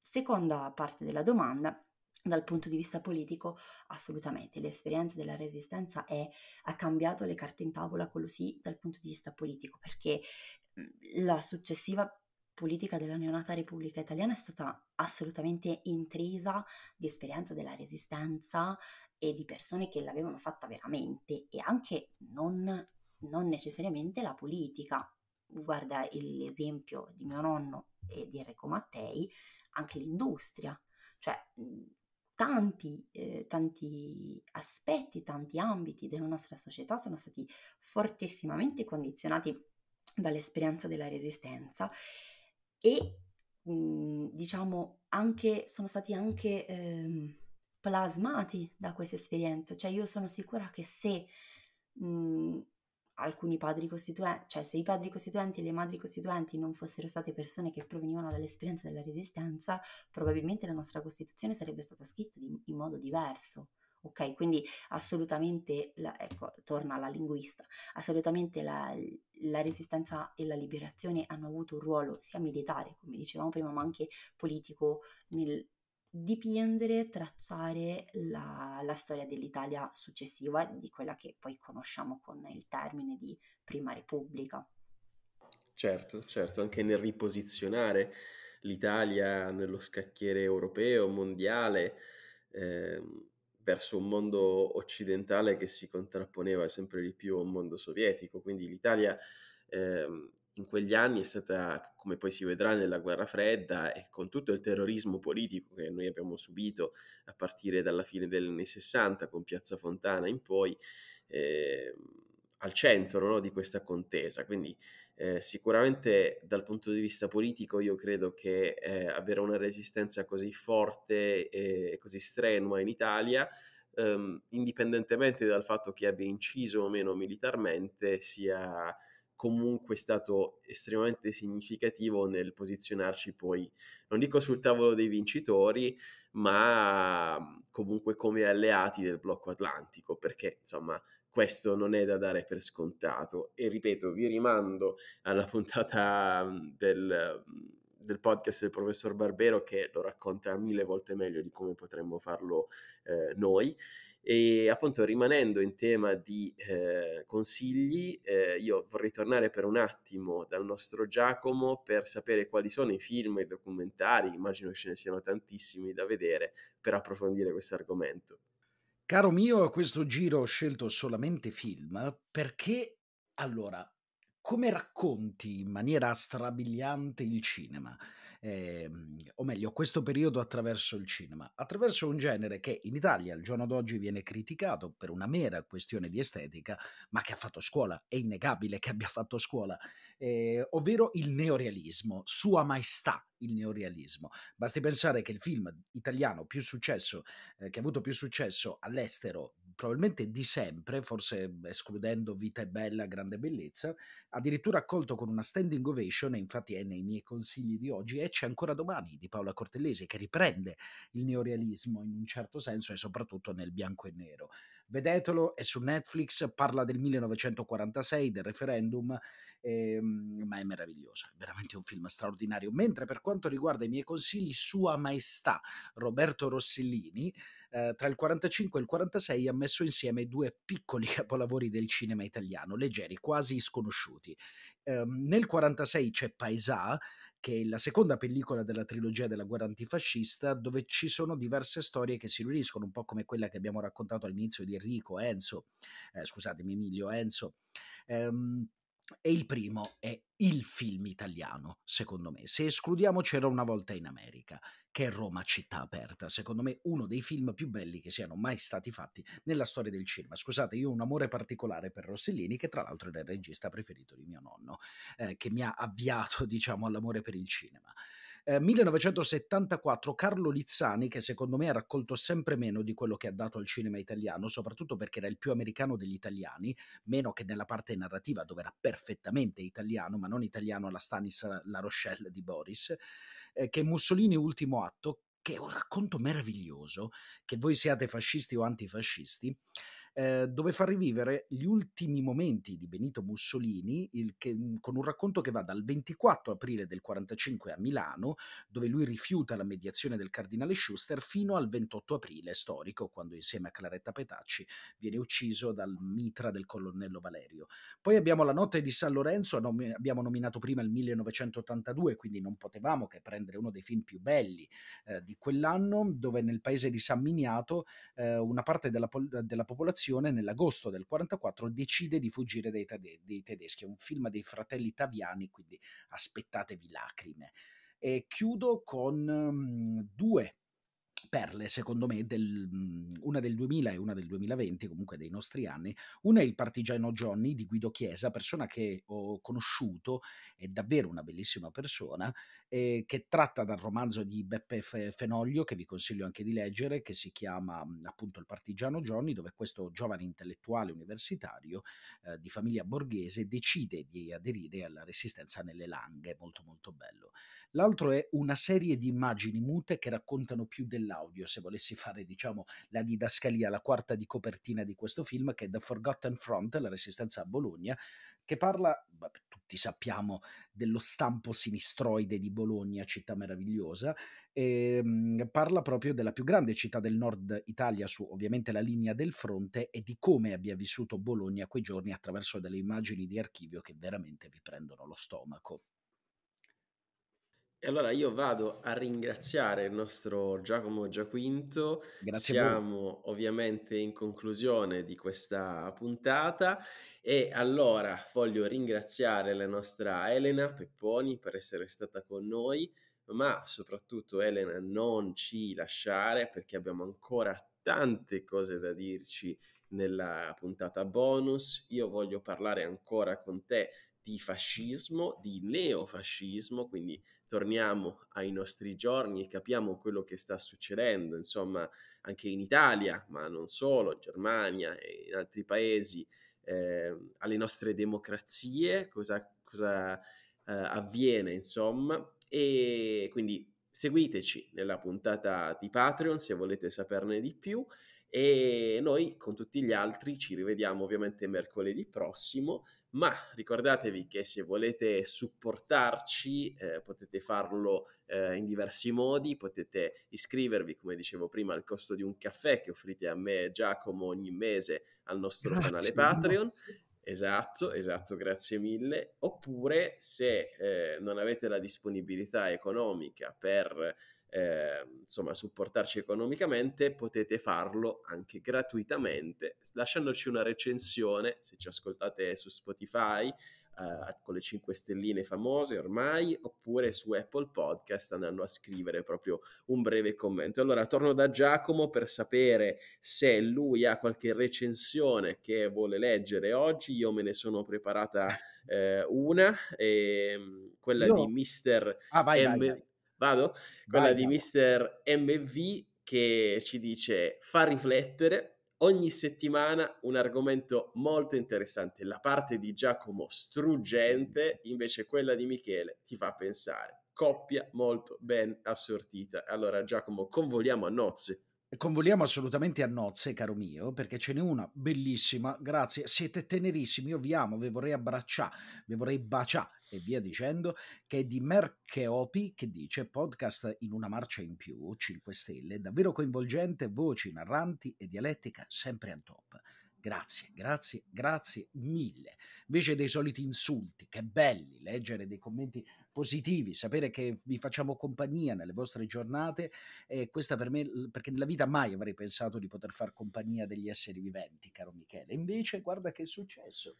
Seconda parte della domanda, dal punto di vista politico, assolutamente, l'esperienza della resistenza è, ha cambiato le carte in tavola, quello sì, dal punto di vista politico, perché mhmm, la successiva politica della neonata Repubblica Italiana è stata assolutamente intrisa di esperienza della resistenza e di persone che l'avevano fatta veramente e anche non, non necessariamente la politica. Guarda l'esempio di mio nonno e di Enrico Mattei, anche l'industria, cioè mhmm, tanti, eh, tanti aspetti, tanti ambiti della nostra società sono stati fortissimamente condizionati dall'esperienza della resistenza e mh, mm, diciamo anche sono stati anche eh, plasmati da questa esperienza cioè io sono sicura che se mh, mm, alcuni padri costituenti, cioè se i padri costituenti e le madri costituenti non fossero state persone che provenivano dall'esperienza della resistenza, probabilmente la nostra Costituzione sarebbe stata scritta di, in modo diverso. Ok, quindi assolutamente, la, ecco, torna alla linguista, assolutamente la, la resistenza e la liberazione hanno avuto un ruolo sia militare, come dicevamo prima, ma anche politico nel dipingere, tracciare la, la storia dell'Italia successiva, di quella che poi conosciamo con il termine di Prima Repubblica. Certo, certo, anche nel riposizionare l'Italia nello scacchiere europeo, mondiale, eh, verso un mondo occidentale che si contrapponeva sempre di più a un mondo sovietico. Quindi l'Italia eh, in quegli anni è stata, come poi si vedrà nella guerra fredda e con tutto il terrorismo politico che noi abbiamo subito a partire dalla fine degli anni 60 con Piazza Fontana in poi, eh, al centro no, di questa contesa. Quindi eh, sicuramente dal punto di vista politico io credo che eh, avere una resistenza così forte e così strenua in Italia ehm, indipendentemente dal fatto che abbia inciso o meno militarmente, sia comunque è stato estremamente significativo nel posizionarci poi, non dico sul tavolo dei vincitori, ma mhmm, comunque come alleati del blocco atlantico, perché insomma questo non è da dare per scontato. E ripeto, vi rimando alla puntata mhmm, del, mhmm, del podcast del professor Barbero che lo racconta mille volte meglio di come potremmo farlo eh, noi. E appunto rimanendo in tema di eh, consigli, eh, io vorrei tornare per un attimo dal nostro Giacomo per sapere quali sono i film e i documentari, immagino ce ne siano tantissimi da vedere per approfondire questo argomento. Caro mio, a questo giro ho scelto solamente film perché, allora, come racconti in maniera strabiliante il cinema? eh, o meglio, questo periodo attraverso il cinema, attraverso un genere che in Italia al giorno d'oggi viene criticato per una mera questione di estetica, ma che ha fatto scuola, è innegabile che abbia fatto scuola, eh, ovvero il neorealismo, sua maestà il neorealismo. Basti pensare che il film italiano più successo, eh, che ha avuto più successo all'estero, probabilmente di sempre, forse escludendo Vita è bella, Grande Bellezza, addirittura accolto con una standing ovation, e infatti è nei miei consigli di oggi, è c'è ancora domani di Paola Cortellesi che riprende il neorealismo in un certo senso e soprattutto nel bianco e nero. Vedetelo, è su Netflix, parla del 1946, del referendum, ehm, ma è meraviglioso, è veramente un film straordinario. Mentre per quanto riguarda i miei consigli, Sua Maestà, Roberto Rossellini, eh, tra il 45 e il 46 ha messo insieme due piccoli capolavori del cinema italiano, leggeri, quasi sconosciuti. Eh, nel 46 c'è Paisà, che è la seconda pellicola della trilogia della guerra antifascista, dove ci sono diverse storie che si riuniscono, un po' come quella che abbiamo raccontato all'inizio di Enrico, Enzo, eh, scusatemi Emilio, Enzo. Ehm, e il primo è il film italiano, secondo me. Se escludiamo C'era una volta in America, che è Roma città aperta, secondo me uno dei film più belli che siano mai stati fatti nella storia del cinema. Scusate, io ho un amore particolare per Rossellini, che tra l'altro era il regista preferito di mio nonno, eh, che mi ha avviato, diciamo, all'amore per il cinema. 1974 eh, Carlo Lizzani, che secondo me ha raccolto sempre meno di quello che ha dato al cinema italiano, soprattutto perché era il più americano degli italiani, meno che nella parte narrativa dove era perfettamente italiano, ma non italiano alla Stanis La Rochelle di Boris, eh, che Mussolini Ultimo Atto, che è un racconto meraviglioso, che voi siate fascisti o antifascisti, Ehm, dove fa rivivere gli ultimi momenti di Benito Mussolini il, che, mhmm, con un racconto che va dal 24 aprile del 45 a Milano, dove lui rifiuta la mediazione del cardinale Schuster, fino al 28 aprile storico, quando insieme a Claretta Petacci viene ucciso dal mitra del colonnello Valerio. Poi abbiamo la notte di San Lorenzo, nomi- abbiamo nominato prima il 1982, quindi non potevamo che prendere uno dei film più belli eh, di quell'anno, dove nel paese di San Miniato eh, una parte della, pol- della popolazione reazione, nell'agosto del 44 decide di fuggire dai, tade- dei tedeschi. È un film dei fratelli Taviani, quindi aspettatevi lacrime. E chiudo con um, due perle, secondo me, del, mhmm, una del 2000 e una del 2020, comunque dei nostri anni. Una è il partigiano Johnny di Guido Chiesa, persona che ho conosciuto, è davvero una bellissima persona, eh, che tratta dal romanzo di Beppe Fenoglio, che vi consiglio anche di leggere, che si chiama mhmm, appunto Il partigiano Johnny, dove questo giovane intellettuale universitario eh, di famiglia borghese decide di aderire alla resistenza nelle Langhe, molto molto bello. L'altro è una serie di immagini mute che raccontano più delle dell'audio, se volessi fare diciamo la didascalia, la quarta di copertina di questo film che è The Forgotten Front, la resistenza a Bologna, che parla, beh, tutti sappiamo, dello stampo sinistroide di Bologna, città meravigliosa, e, ehm, mh, parla proprio della più grande città del nord Italia su ovviamente la linea del fronte e di come abbia vissuto Bologna quei giorni attraverso delle immagini di archivio che veramente vi prendono lo stomaco. E allora io vado a ringraziare il nostro Giacomo Giaquinto. Grazie Siamo ovviamente in conclusione di questa puntata e allora voglio ringraziare la nostra Elena Pepponi per essere stata con noi, ma soprattutto Elena non ci lasciare perché abbiamo ancora tante cose da dirci nella puntata bonus. Io voglio parlare ancora con te di fascismo, di neofascismo, quindi torniamo ai nostri giorni e capiamo quello che sta succedendo, insomma, anche in Italia, ma non solo, in Germania e in altri paesi, eh, alle nostre democrazie, cosa, cosa eh, avviene, insomma, e quindi seguiteci nella puntata di Patreon se volete saperne di più e noi con tutti gli altri ci rivediamo ovviamente mercoledì prossimo ma ricordatevi che se volete supportarci eh, potete farlo eh, in diversi modi, potete iscrivervi, come dicevo prima, al costo di un caffè che offrite a me e Giacomo ogni mese al nostro grazie, canale Patreon. Grazie. Esatto, esatto, grazie mille. Oppure se eh, non avete la disponibilità economica per eh, insomma, supportarci economicamente, potete farlo anche gratuitamente lasciandoci una recensione se ci ascoltate su Spotify eh, con le 5 stelline famose ormai oppure su Apple Podcast andando a scrivere proprio un breve commento. Allora torno da Giacomo per sapere se lui ha qualche recensione che vuole leggere oggi, io me ne sono preparata eh, una, ehm, quella io... di Mister ah, vai, M. Vai, vai. Vado? Quella Vai, di Mr. MV che ci dice fa riflettere ogni settimana un argomento molto interessante. La parte di Giacomo struggente, invece quella di Michele ti fa pensare. Coppia molto ben assortita. Allora Giacomo, convoliamo a nozze. Convoliamo assolutamente a nozze, caro mio, perché ce n'è una bellissima. Grazie, siete tenerissimi. Io vi amo, vi vorrei abbracciare, vi vorrei baciare e via dicendo, che è di Mercheopi che dice podcast in una marcia in più, 5 stelle, davvero coinvolgente, voci narranti e dialettica sempre al top. Grazie, grazie, grazie mille. Invece dei soliti insulti, che belli leggere dei commenti positivi, sapere che vi facciamo compagnia nelle vostre giornate, eh, questa per me, perché nella vita mai avrei pensato di poter far compagnia degli esseri viventi, caro Michele. Invece guarda che è successo.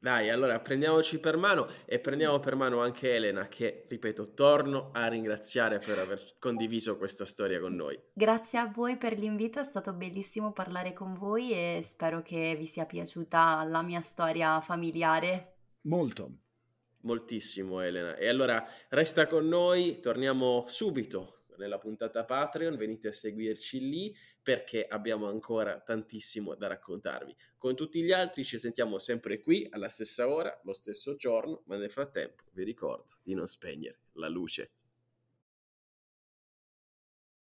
Dai, allora prendiamoci per mano e prendiamo per mano anche Elena, che, ripeto, torno a ringraziare per aver condiviso questa storia con noi. Grazie a voi per l'invito, è stato bellissimo parlare con voi e spero che vi sia piaciuta la mia storia familiare. Molto. Moltissimo, Elena. E allora resta con noi, torniamo subito nella puntata Patreon, venite a seguirci lì perché abbiamo ancora tantissimo da raccontarvi. Con tutti gli altri ci sentiamo sempre qui alla stessa ora, lo stesso giorno, ma nel frattempo vi ricordo di non spegnere la luce.